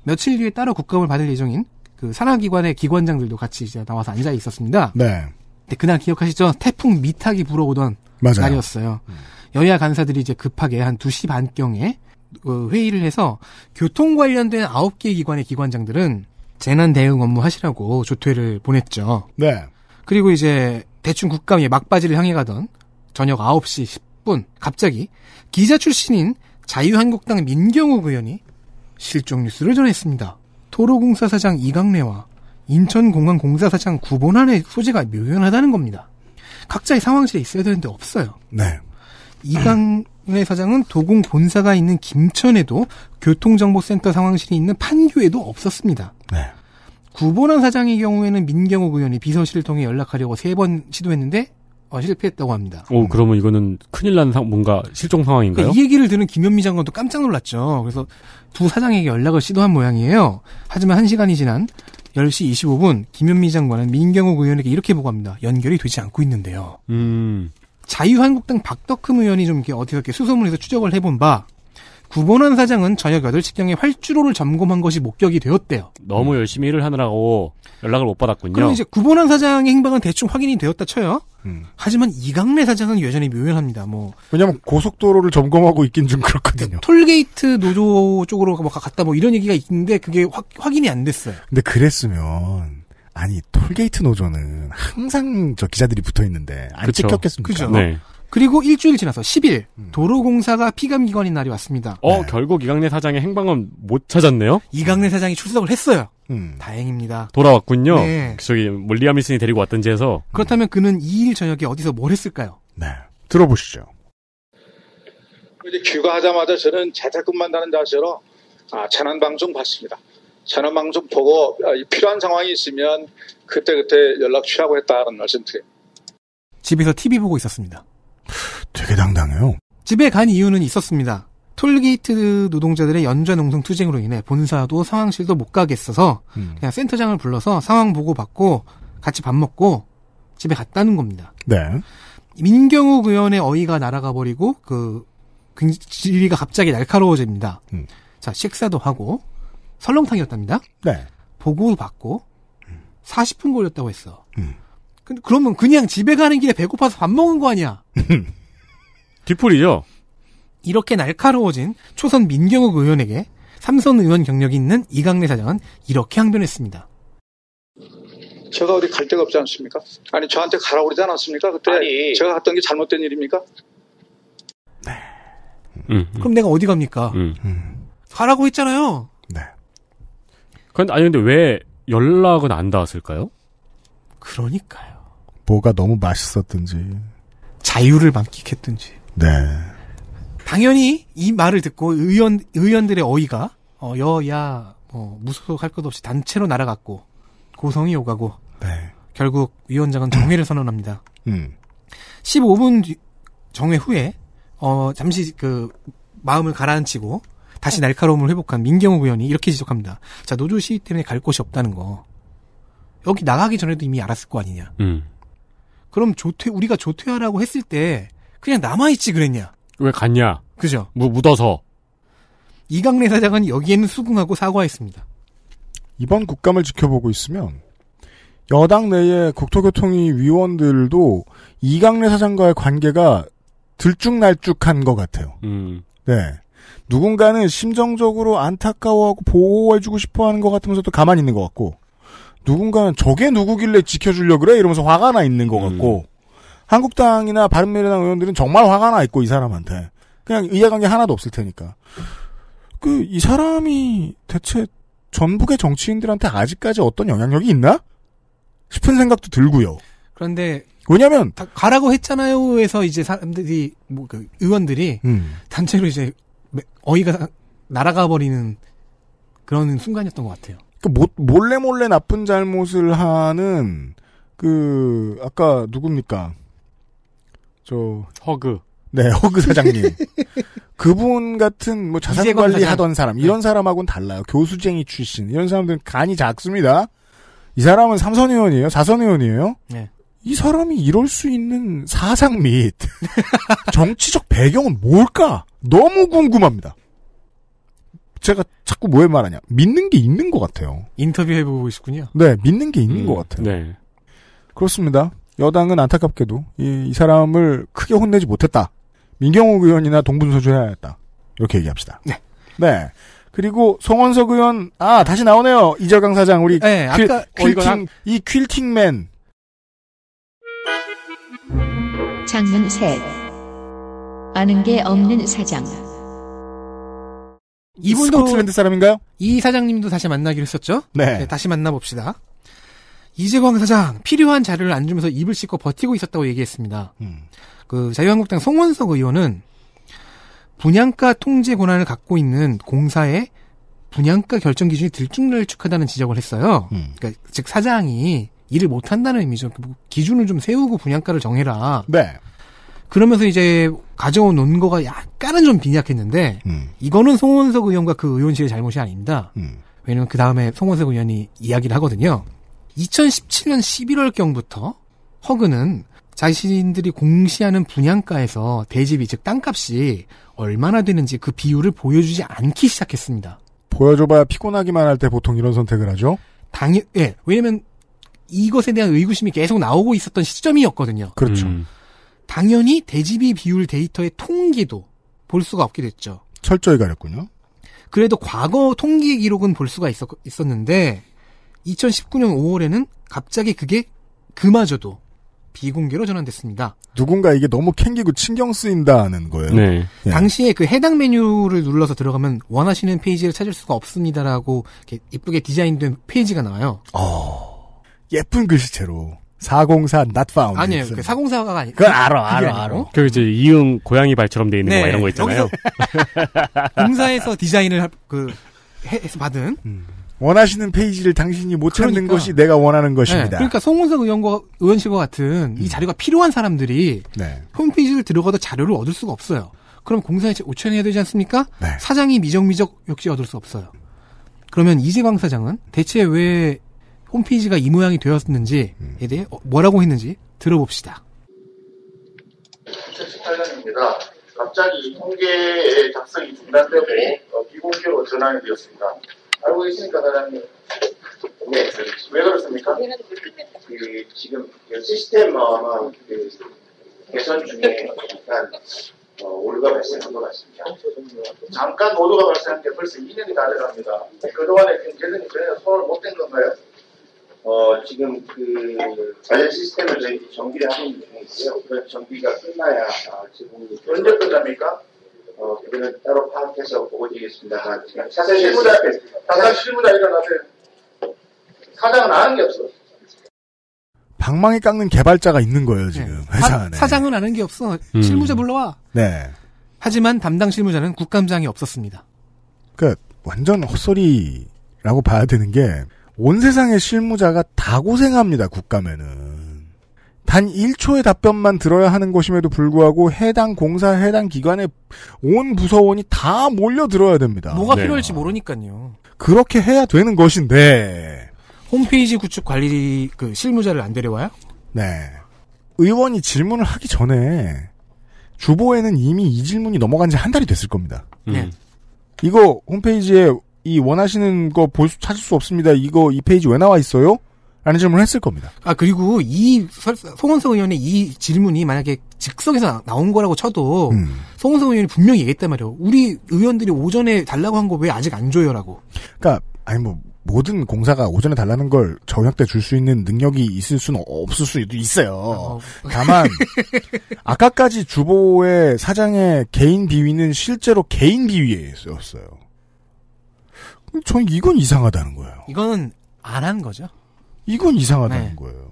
며칠 뒤에 따로 국감을 받을 예정인 그 산하기관의 기관장들도 같이 이제 나와서 앉아 있었습니다. 네. 근데 그날 기억하시죠? 태풍 미탁이 불어오던 맞아요. 날이었어요. 음. 여야 간사들이 이제 급하게 한 2시 반경에 어, 회의를 해서 교통 관련된 아홉 개 기관의 기관장들은 재난 대응 업무 하시라고 조퇴를 보냈죠. 네. 그리고 이제 대충 국감의 막바지를 향해 가던 저녁 9시 10분 갑자기 기자 출신인 자유한국당 민경욱 의원이 실종 뉴스를 전했습니다. 도로공사 사장 이강래와 인천공항공사 사장 구본환의 소재가 묘연하다는 겁니다. 각자의 상황실에 있어야 되는데 없어요. 네. 이강 박근 사장은 도공 본사가 있는 김천에도 교통정보센터 상황실이 있는 판교에도 없었습니다. 네. 구보란 사장의 경우에는 민경욱 의원이 비서실을 통해 연락하려고 세 번 시도했는데 어, 실패했다고 합니다. 오, 그러면 이거는 큰일 난 상, 뭔가 실종 상황인가요? 그러니까 이 얘기를 들은 김현미 장관도 깜짝 놀랐죠. 그래서 두 사장에게 연락을 시도한 모양이에요. 하지만 한 시간이 지난 10시 25분 김현미 장관은 민경욱 의원에게 이렇게 보고합니다. 연결이 되지 않고 있는데요. 음. 자유한국당 박덕흠 의원이 좀 이렇게 어디서 이렇게 수소문해서 추적을 해본 바 구본환 사장은 저녁 8시경에 활주로를 점검한 것이 목격이 되었대요. 너무 음. 열심히 일을 하느라고 연락을 못 받았군요. 그럼 이제 구본환 사장의 행방은 대충 확인이 되었다 쳐요. 음. 하지만 이강래 사장은 여전히 묘연합니다. 뭐 왜냐하면 고속도로를 점검하고 있긴 좀 그렇거든요. 그러니까 톨게이트 노조 쪽으로 뭐 갔다 뭐 이런 얘기가 있는데 그게 확, 확인이 안 됐어요. 근데 그랬으면 아니 톨게이트 노조는 항상 저 기자들이 붙어 있는데 안 그쵸. 찍혔겠습니까? 그죠. 네. 그리고 일주일 지나서 10일 음. 도로공사가 피감 기관인 날이 왔습니다. 어 네. 결국 이강래 사장의 행방은 못 찾았네요. 이강래 사장이 출석을 했어요. 음. 다행입니다. 돌아왔군요. 네. 저기 몰리아 미슨이 데리고 왔던지 해서 그렇다면 그는 2일 저녁에 어디서 뭘 했을까요? 네 들어보시죠. 그 이제 귀가하자마자 저는 재택근만다는 자세로 아, 재난 방송 봤습니다. 전화망좀 보고 아, 필요한 상황이 있으면 그때그때 그때 연락 취하고 했다는 말씀 드립니다. 집에서 TV 보고 있었습니다. 되게 당당해요. 집에 간 이유는 있었습니다. 톨게이트 노동자들의 연좌 농성 투쟁으로 인해 본사도 상황실도 못 가겠어서 음. 그냥 센터장을 불러서 상황 보고 받고 같이 밥 먹고 집에 갔다는 겁니다. 네. 민경욱 의원의 어이가 날아가 버리고 그 지리가 그 갑자기 날카로워집니다. 음. 자 식사도 하고 설렁탕이었답니다. 네. 보고 받고 40분 걸렸다고 했어. 음. 근데 그러면 그냥 집에 가는 길에 배고파서 밥 먹은 거 아니야? 뒷풀이죠. 이렇게 날카로워진 초선 민경욱 의원에게 삼선 의원 경력이 있는 이강래 사장은 이렇게 항변했습니다. 제가 어디 갈 데가 없지 않습니까? 아니 저한테 가라고 그러지 않았습니까? 그때 아니. 제가 갔던 게 잘못된 일입니까? 네. 음, 음. 그럼 내가 어디 갑니까? 음. 가라고 했잖아요. 근데 아니 근데 왜 연락은 안 닿았을까요? 그러니까요. 뭐가 너무 맛있었든지 자유를 만끽했든지. 네. 당연히 이 말을 듣고 의원 의원들의 어이가 어, 여야 뭐 무소속 할 것 없이 단체로 날아갔고 고성이 오가고 네. 결국 위원장은 정회를 선언합니다. 음. 15분 정회 후에 어, 잠시 그 마음을 가라앉히고 다시 날카로움을 회복한 민경욱 의원이 이렇게 지적합니다. 자 노조 시위 때문에 갈 곳이 없다는 거 여기 나가기 전에도 이미 알았을 거 아니냐. 음. 그럼 조퇴 우리가 조퇴하라고 했을 때 그냥 남아있지 그랬냐? 왜 갔냐? 그죠? 뭐 묻어서 이강래 사장은 여기에는 수긍하고 사과했습니다. 이번 국감을 지켜보고 있으면 여당 내의 국토교통위 위원들도 이강래 사장과의 관계가 들쭉날쭉한 것 같아요. 음. 네. 누군가는 심정적으로 안타까워하고 보호해주고 싶어하는 것 같으면서도 가만히 있는 것 같고 누군가는 저게 누구길래 지켜주려 그래 이러면서 화가 나 있는 것 같고 음. 한국당이나 바른미래당 의원들은 정말 화가 나 있고 이 사람한테 그냥 이해관계 하나도 없을 테니까 그 이 사람이 대체 전북의 정치인들한테 아직까지 어떤 영향력이 있나 싶은 생각도 들고요. 그런데 왜냐하면 가라고 했잖아요에서 이제 사람들이 뭐 그 의원들이 음. 단체로 이제 어이가 날아가 버리는 그런 순간이었던 것 같아요. 그 몰래 몰래 나쁜 잘못을 하는 그 아까 누굽니까? 저 허그. 네, 허그 사장님. 그분 같은 뭐 자산 관리 하던 사람 이런 네. 사람하고는 달라요. 교수쟁이 출신 이런 사람들은 간이 작습니다. 이 사람은 삼선 의원이에요, 사선 의원이에요. 네. 이 사람이 이럴 수 있는 사상 및 정치적 배경은 뭘까? 너무 궁금합니다. 제가 자꾸 뭐에 말하냐. 믿는 게 있는 것 같아요. 인터뷰해보고 싶군요. 네, 믿는 게 있는 음, 것 같아요. 네. 그렇습니다. 여당은 안타깝게도 이, 이 사람을 크게 혼내지 못했다. 민경욱 의원이나 동분서주해야 했다. 이렇게 얘기합시다. 네. 네. 그리고 송원석 의원 아 다시 나오네요 이절강 사장 우리 네, 퀼, 아까 퀼팅 어, 이 퀼팅맨 장면 셋 아는 게 없는 사장. 이분도 스코틀랜드 사람인가요? 이 사장님도 다시 만나기로 했었죠? 네. 네 다시 만나봅시다. 이재광 사장, 필요한 자료를 안 주면서 입을 씻고 버티고 있었다고 얘기했습니다. 음. 그 자유한국당 송원석 의원은 분양가 통제 권한을 갖고 있는 공사에 분양가 결정 기준이 들쭉날쭉하다는 지적을 했어요. 음. 그러니까 즉 사장이 일을 못한다는 의미죠. 그 기준을 좀 세우고 분양가를 정해라. 네. 그러면서 이제 가져온 논거가 약간은 좀 빈약했는데 음. 이거는 송원석 의원과 그 의원실의 잘못이 아닙니다. 음. 왜냐면 하그 다음에 송원석 의원이 이야기를 하거든요. 2017년 11월 경부터 허그는 자신들이 공시하는 분양가에서 대지비 즉 땅값이 얼마나 되는지 그 비율을 보여주지 않기 시작했습니다. 보여줘봐야 피곤하기만 할 때 보통 이런 선택을 하죠. 당연 예 왜냐면 이것에 대한 의구심이 계속 나오고 있었던 시점이었거든요. 그렇죠. 음. 당연히 대지비 비율 데이터의 통기도 볼 수가 없게 됐죠. 철저히 가렸군요. 그래도 과거 통기 기록은 볼 수가 있었, 있었는데 2019년 5월에는 갑자기 그게 그마저도 비공개로 전환됐습니다. 누군가 이게 너무 캥기고 신경 쓰인다는 거예요. 네. 예. 당시에 그 해당 메뉴를 눌러서 들어가면 원하시는 페이지를 찾을 수가 없습니다라고 이쁘게 디자인된 페이지가 나와요. 어, 예쁜 글씨체로. 404 not found. 아니에요. 그 404가 아니. 그건 알아, 알아, 알아. 그 이제 이응 고양이 발처럼 돼 있는 네, 거 이런 거 있잖아요. 공사에서 디자인을 그 해서 받은 음. 원하시는 페이지를 당신이 못 그러니까, 찾는 것이 내가 원하는 네, 것입니다. 네, 그러니까 송은석 의원과 의원실과 같은 이 음. 자료가 필요한 사람들이 네. 홈페이지를 들어가도 자료를 얻을 수가 없어요. 그럼 공사에 오천해야 되지 않습니까? 네. 사장이 미적미적 역시 얻을 수 없어요. 그러면 이재광 사장은 대체 왜 홈페이지가 이 모양이 되었는지에 음. 대해 어, 뭐라고 했는지 들어봅시다. 2 0 1 8입니다 갑자기 통계의 작성이 중단되고 어, 비공개로 전환이 되었습니다. 알고 계시니까 사장님. 네, 왜 그렇습니까? 그, 지금 그 시스템 어, 그, 개선 중에 약간 어, 오류가 발생한 것 같습니다. 잠깐 오류가 발생한 게 벌써 2년이 다 돼갑니다. 그동안에 지금 개선이 전혀 손을 못댄 건가요? 어, 지금 그 관련 시스템을 저희 정비를 하고 있는 중이고요. 그런 정비가 끝나야 아, 제공이 언제 끝납니까? 어, 그거는 따로 파악해서 보고 드리겠습니다. 지금 사장 실무자 앞에, 사장 실무자 일어나세요. 사장은 아는 게 없어. 방망이 깎는 개발자가 있는 거예요, 네. 지금. 네. 회사 안에. 사장은 아는 게 없어. 음. 실무자 불러와. 네. 하지만 담당 실무자는 국감장이 없었습니다. 그러니까 완전 헛소리라고 봐야 되는 게온 세상의 실무자가 다 고생합니다, 국감에는. 단 1초의 답변만 들어야 하는 것임에도 불구하고 해당 공사, 해당 기관의 온 부서원이 다 몰려들어야 됩니다. 뭐가 네. 필요할지 모르니까요. 그렇게 해야 되는 것인데. 홈페이지 구축 관리 그 실무자를 안 데려와요? 네. 의원이 질문을 하기 전에 주보에는 이미 이 질문이 넘어간 지 한 달이 됐을 겁니다. 네. 음. 이거 홈페이지에 이 원하시는 거 볼 수, 찾을 수 없습니다. 이거 이 페이지 왜 나와 있어요? 라는 질문을 했을 겁니다. 아 그리고 이 송원석 의원의 이 질문이 만약에 즉석에서 나온 거라고 쳐도 음. 송원석 의원이 분명히 얘기했단 말이에요. 우리 의원들이 오전에 달라고 한 거 왜 아직 안 줘요라고. 그러니까 아니 뭐 모든 공사가 오전에 달라는 걸 저녁 때줄수 있는 능력이 있을 수는 없을 수도 있어요. 아, 뭐. 다만 아까까지 주보의 사장의 개인 비위는 실제로 개인 비위였어요. 저는 이건 이상하다는 거예요. 이건안 한 거죠? 이건 이상하다는 네. 거예요.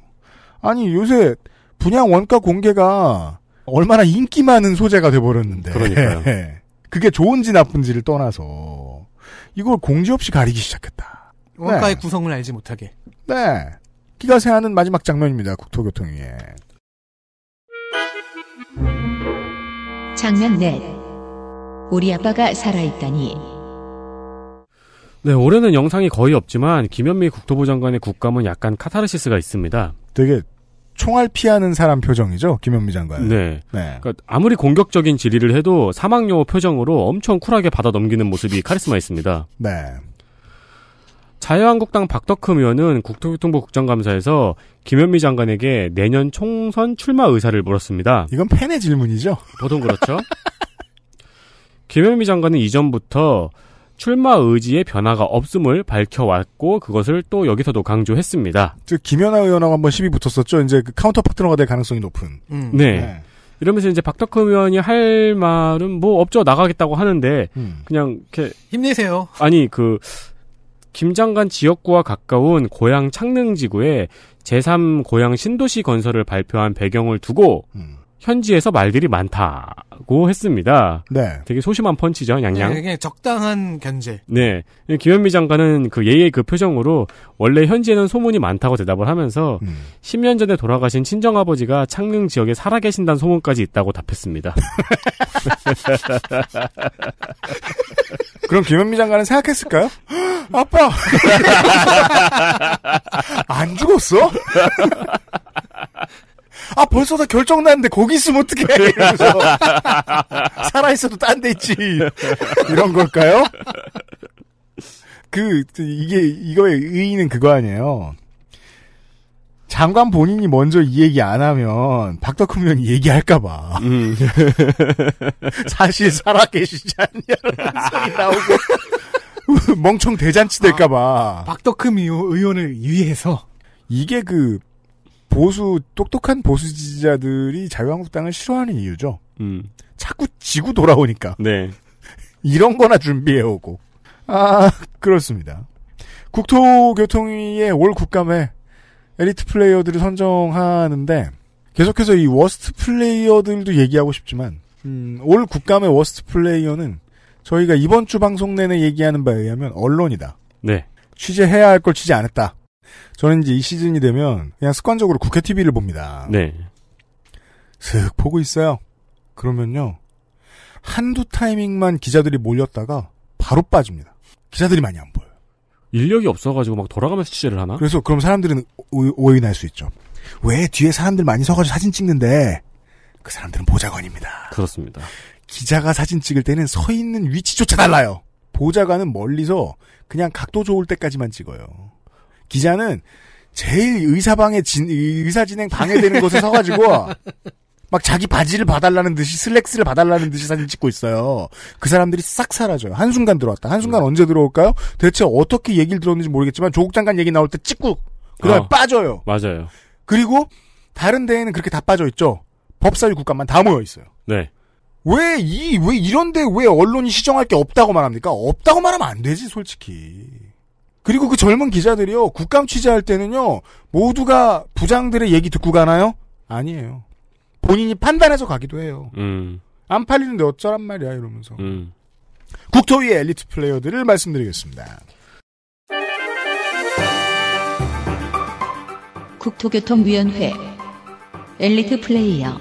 아니 요새 분양 원가 공개가 얼마나 인기 많은 소재가 돼버렸는데. 그러니까요. 그게 좋은지 나쁜지를 떠나서 이걸 공지 없이 가리기 시작했다. 원가의 네. 구성을 알지 못하게. 네. 기가 새하는 마지막 장면입니다. 국토교통위에. 장면 넷. 네. 우리 아빠가 살아있다니. 네, 올해는 영상이 거의 없지만 김현미 국토부 장관의 국감은 약간 카타르시스가 있습니다. 되게 총알 피하는 사람 표정이죠, 김현미 장관. 네. 네. 그러니까 아무리 공격적인 질의를 해도 사망용어 표정으로 엄청 쿨하게 받아 넘기는 모습이 카리스마 있습니다. 네. 자유한국당 박덕흠 의원은 국토교통부 국정감사에서 김현미 장관에게 내년 총선 출마 의사를 물었습니다. 이건 팬의 질문이죠. 보통 그렇죠. 김현미 장관은 이전부터 출마 의지의 변화가 없음을 밝혀왔고 그것을 또 여기서도 강조했습니다. 즉 김연아 의원하고 한번 시비 붙었었죠. 이제 그 카운터 파트너가 될 가능성이 높은. 음. 네. 네. 이러면서 이제 박덕흠 의원이 할 말은 뭐 없죠 나가겠다고 하는데 음. 그냥 이렇게 힘내세요. 아니 그 김장관 지역구와 가까운 고향 창릉지구에 제3 고향 신도시 건설을 발표한 배경을 두고 음. 현지에서 말들이 많다고 했습니다. 네. 되게 소심한 펀치죠, 양양. 네, 이게 적당한 견제. 네. 김현미 장관은 그 예의 그 표정으로 원래 현지에는 소문이 많다고 대답을 하면서 음. 10년 전에 돌아가신 친정아버지가 창릉 지역에 살아계신다는 소문까지 있다고 답했습니다. 그럼 김현미 장관은 생각했을까요? 아빠! 안 죽었어? 아 벌써 다 결정 났는데 거기 있으면 어떡해 이러면서 살아있어도 딴 데 있지 이런 걸까요? 그, 그 이게 이거의 의의는 그거 아니에요. 장관 본인이 먼저 이 얘기 안 하면 박덕훈면이 얘기할까봐 음. 사실 살아계시지 않냐는 소리 나오고 멍청 대잔치 될까봐 아, 박덕흠 의원을 위해서 이게 그 보수 똑똑한 보수 지지자들이 자유한국당을 싫어하는 이유죠. 음. 자꾸 지구 돌아오니까. 네. 이런거나 준비해오고. 아 그렇습니다. 국토교통위의 올 국감에 엘리트 플레이어들을 선정하는데 계속해서 이 워스트 플레이어들도 얘기하고 싶지만 음, 올 국감의 워스트 플레이어는 저희가 이번 주 방송 내내 얘기하는 바에 의하면 언론이다. 네. 취재해야 할 걸 취재 안 했다. 저는 이제 이 시즌이 되면 그냥 습관적으로 국회 TV를 봅니다. 네. 슥 보고 있어요. 그러면요. 한두 타이밍만 기자들이 몰렸다가 바로 빠집니다. 기자들이 많이 안 보여요. 인력이 없어가지고 막 돌아가면서 취재를 하나? 그래서 그럼 사람들은 오인할 수 있죠. 왜 뒤에 사람들 많이 서가지고 사진 찍는데 그 사람들은 보좌관입니다. 그렇습니다. 기자가 사진 찍을 때는 서 있는 위치조차 달라요. 보좌관은 멀리서 그냥 각도 좋을 때까지만 찍어요. 기자는 제일 의사방에 진, 의사 진행 방해되는 곳에 서가지고 막 자기 바지를 봐달라는 듯이 슬랙스를 봐달라는 듯이 사진 찍고 있어요. 그 사람들이 싹 사라져요. 한순간 들어왔다. 한순간 음. 언제 들어올까요? 대체 어떻게 얘기를 들었는지 모르겠지만 조국 장관 얘기 나올 때 찍고 그다음에 어, 빠져요. 맞아요. 그리고 다른 데에는 그렇게 다 빠져 있죠. 법사위 국감만 다 모여 있어요. 네. 왜 이 왜 이런데 왜 언론이 시정할 게 없다고 말합니까? 없다고 말하면 안 되지 솔직히. 그리고 그 젊은 기자들이요, 국감 취재할 때는요, 모두가 부장들의 얘기 듣고 가나요? 아니에요. 본인이 판단해서 가기도 해요. 음. 안 팔리는데 어쩌란 말이야, 이러면서. 음. 국토위의 엘리트 플레이어들을 말씀드리겠습니다. 국토교통위원회 엘리트 플레이어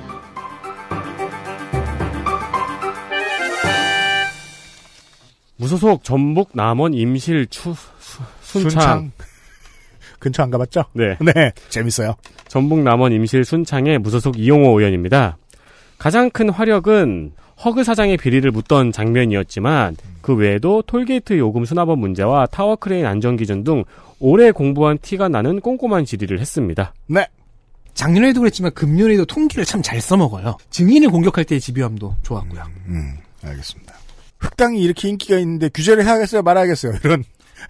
무소속 전북 남원 임실 추, 순창. 순창. 근처 안 가봤죠? 네. 네. 재밌어요. 전북 남원 임실 순창의 무소속 이용호 의원입니다. 가장 큰 화력은 허그 사장의 비리를 묻던 장면이었지만 그 외에도 톨게이트 요금 수납원 문제와 타워 크레인 안전 기준 등 오래 공부한 티가 나는 꼼꼼한 질의를 했습니다. 네. 작년에도 그랬지만 금년에도 통기를참 잘 써먹어요. 증인을 공격할 때의 집요함도 좋았고요. 음, 음 알겠습니다. 흑당이 이렇게 인기가 있는데 규제를 해야겠어요, 말아야겠어요. 이런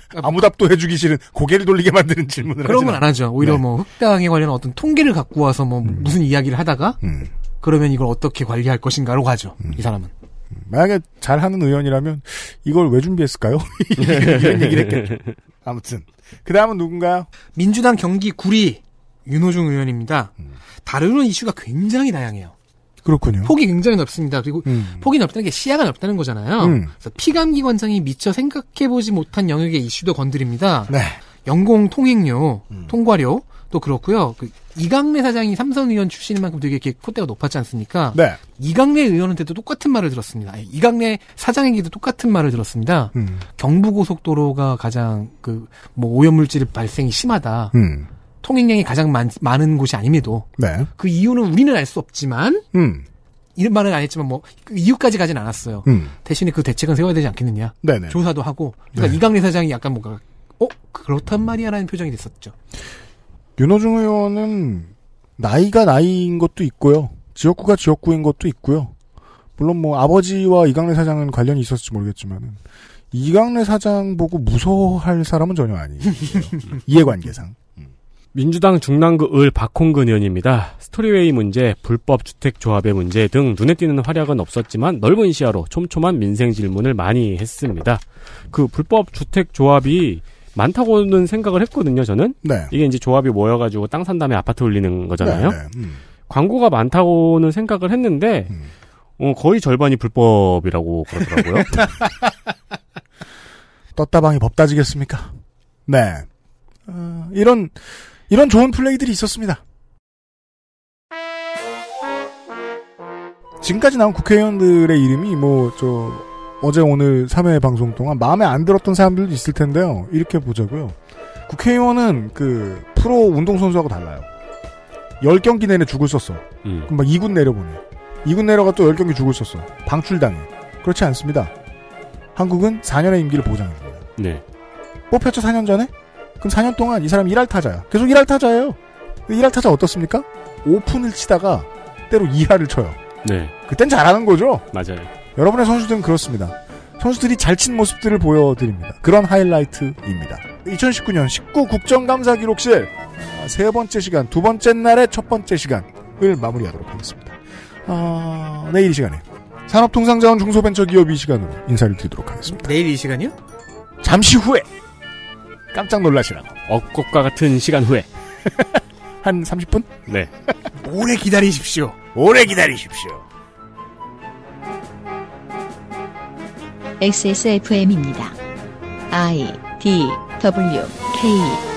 그러니까 아무 답도 해주기 싫은 고개를 돌리게 만드는 질문을 그런 건 안 하죠. 오히려 네. 뭐 흑당에 관련한 어떤 통계를 갖고 와서 뭐 음. 무슨 이야기를 하다가 음. 그러면 이걸 어떻게 관리할 것인가로 가죠. 음. 이 사람은. 음. 만약에 잘하는 의원이라면 이걸 왜 준비했을까요? 이런 얘기를 했겠죠. 아무튼 그 다음은 누군가요? 민주당 경기 구리 윤호중 의원입니다. 음. 다루는 이슈가 굉장히 다양해요. 그렇군요. 폭이 굉장히 넓습니다. 그리고 음. 폭이 넓다는 게 시야가 넓다는 거잖아요. 음. 그래서 피감기 관장이 미처 생각해보지 못한 영역의 이슈도 건드립니다. 네. 연공 통행료, 음. 통과료 또 그렇고요. 그 이강래 사장이 삼선 의원 출신인 만큼 되게 이렇게 콧대가 높았지 않습니까? 네. 이강래 의원한테도 똑같은 말을 들었습니다. 아니, 이강래 사장에게도 똑같은 말을 들었습니다. 음. 경부고속도로가 가장 그 뭐 오염물질 발생이 심하다. 음. 통행량이 가장 많, 은 곳이 아님에도 네. 그 이유는 우리는 알 수 없지만 음. 이런 말은 안 했지만 뭐 그 이유까지 가진 않았어요. 음. 대신에 그 대책은 세워야 되지 않겠느냐. 네네. 조사도 하고 그러니까 네. 이강래 사장이 약간 뭔가 어 그렇단 말이야라는 표정이 됐었죠. 윤호중 의원은 나이가 나이인 것도 있고요. 지역구가 지역구인 것도 있고요. 물론 뭐 아버지와 이강래 사장은 관련이 있었을지 모르겠지만 이강래 사장 보고 무서워할 사람은 전혀 아니에요. 이해관계상. 민주당 중랑구 을 박홍근 의원입니다. 스토리웨이 문제, 불법 주택 조합의 문제 등 눈에 띄는 활약은 없었지만 넓은 시야로 촘촘한 민생 질문을 많이 했습니다. 그 불법 주택 조합이 많다고는 생각을 했거든요, 저는. 네. 이게 이제 조합이 모여가지고 땅 산 다음에 아파트 올리는 거잖아요. 네, 네. 음. 광고가 많다고는 생각을 했는데, 음. 어, 거의 절반이 불법이라고 그러더라고요. 떴다방이 법 따지겠습니까? 네. 어, 이런 이런 좋은 플레이들이 있었습니다. 지금까지 나온 국회의원들의 이름이 뭐 저 어제 오늘 3회 방송 동안 마음에 안 들었던 사람들도 있을 텐데요. 이렇게 보자고요. 국회의원은 그 프로 운동선수하고 달라요. 10경기 내내 죽을 썼어. 음. 그럼 막 2군 내려보내. 2군 내려가 또 10경기 죽을 썼어. 방출당해. 그렇지 않습니다. 한국은 4년의 임기를 보장해줍니다. 네. 뽑혔죠, 4년 전에? 그럼 4년 동안 이 사람 일할 타자야. 계속 일할 타자예요. 일할 타자 어떻습니까? 오픈을 치다가 때로 2할을 쳐요. 네. 그땐 잘하는 거죠? 맞아요. 여러분의 선수들은 그렇습니다. 선수들이 잘 친 모습들을 보여드립니다. 그런 하이라이트입니다. 2019년 19 국정감사 기록실 세 번째 시간, 두 번째 날의 첫 번째 시간을 마무리하도록 하겠습니다. 아, 내일 이 시간에 산업통상자원 중소벤처기업 이 시간으로 인사를 드리도록 하겠습니다. 내일 이 시간이요? 잠시 후에 깜짝 놀라시라고. 엇곡과 같은 시간 후에. 한 30분? 네. 오래 기다리십시오. 오래 기다리십시오. XSFM입니다. I D W K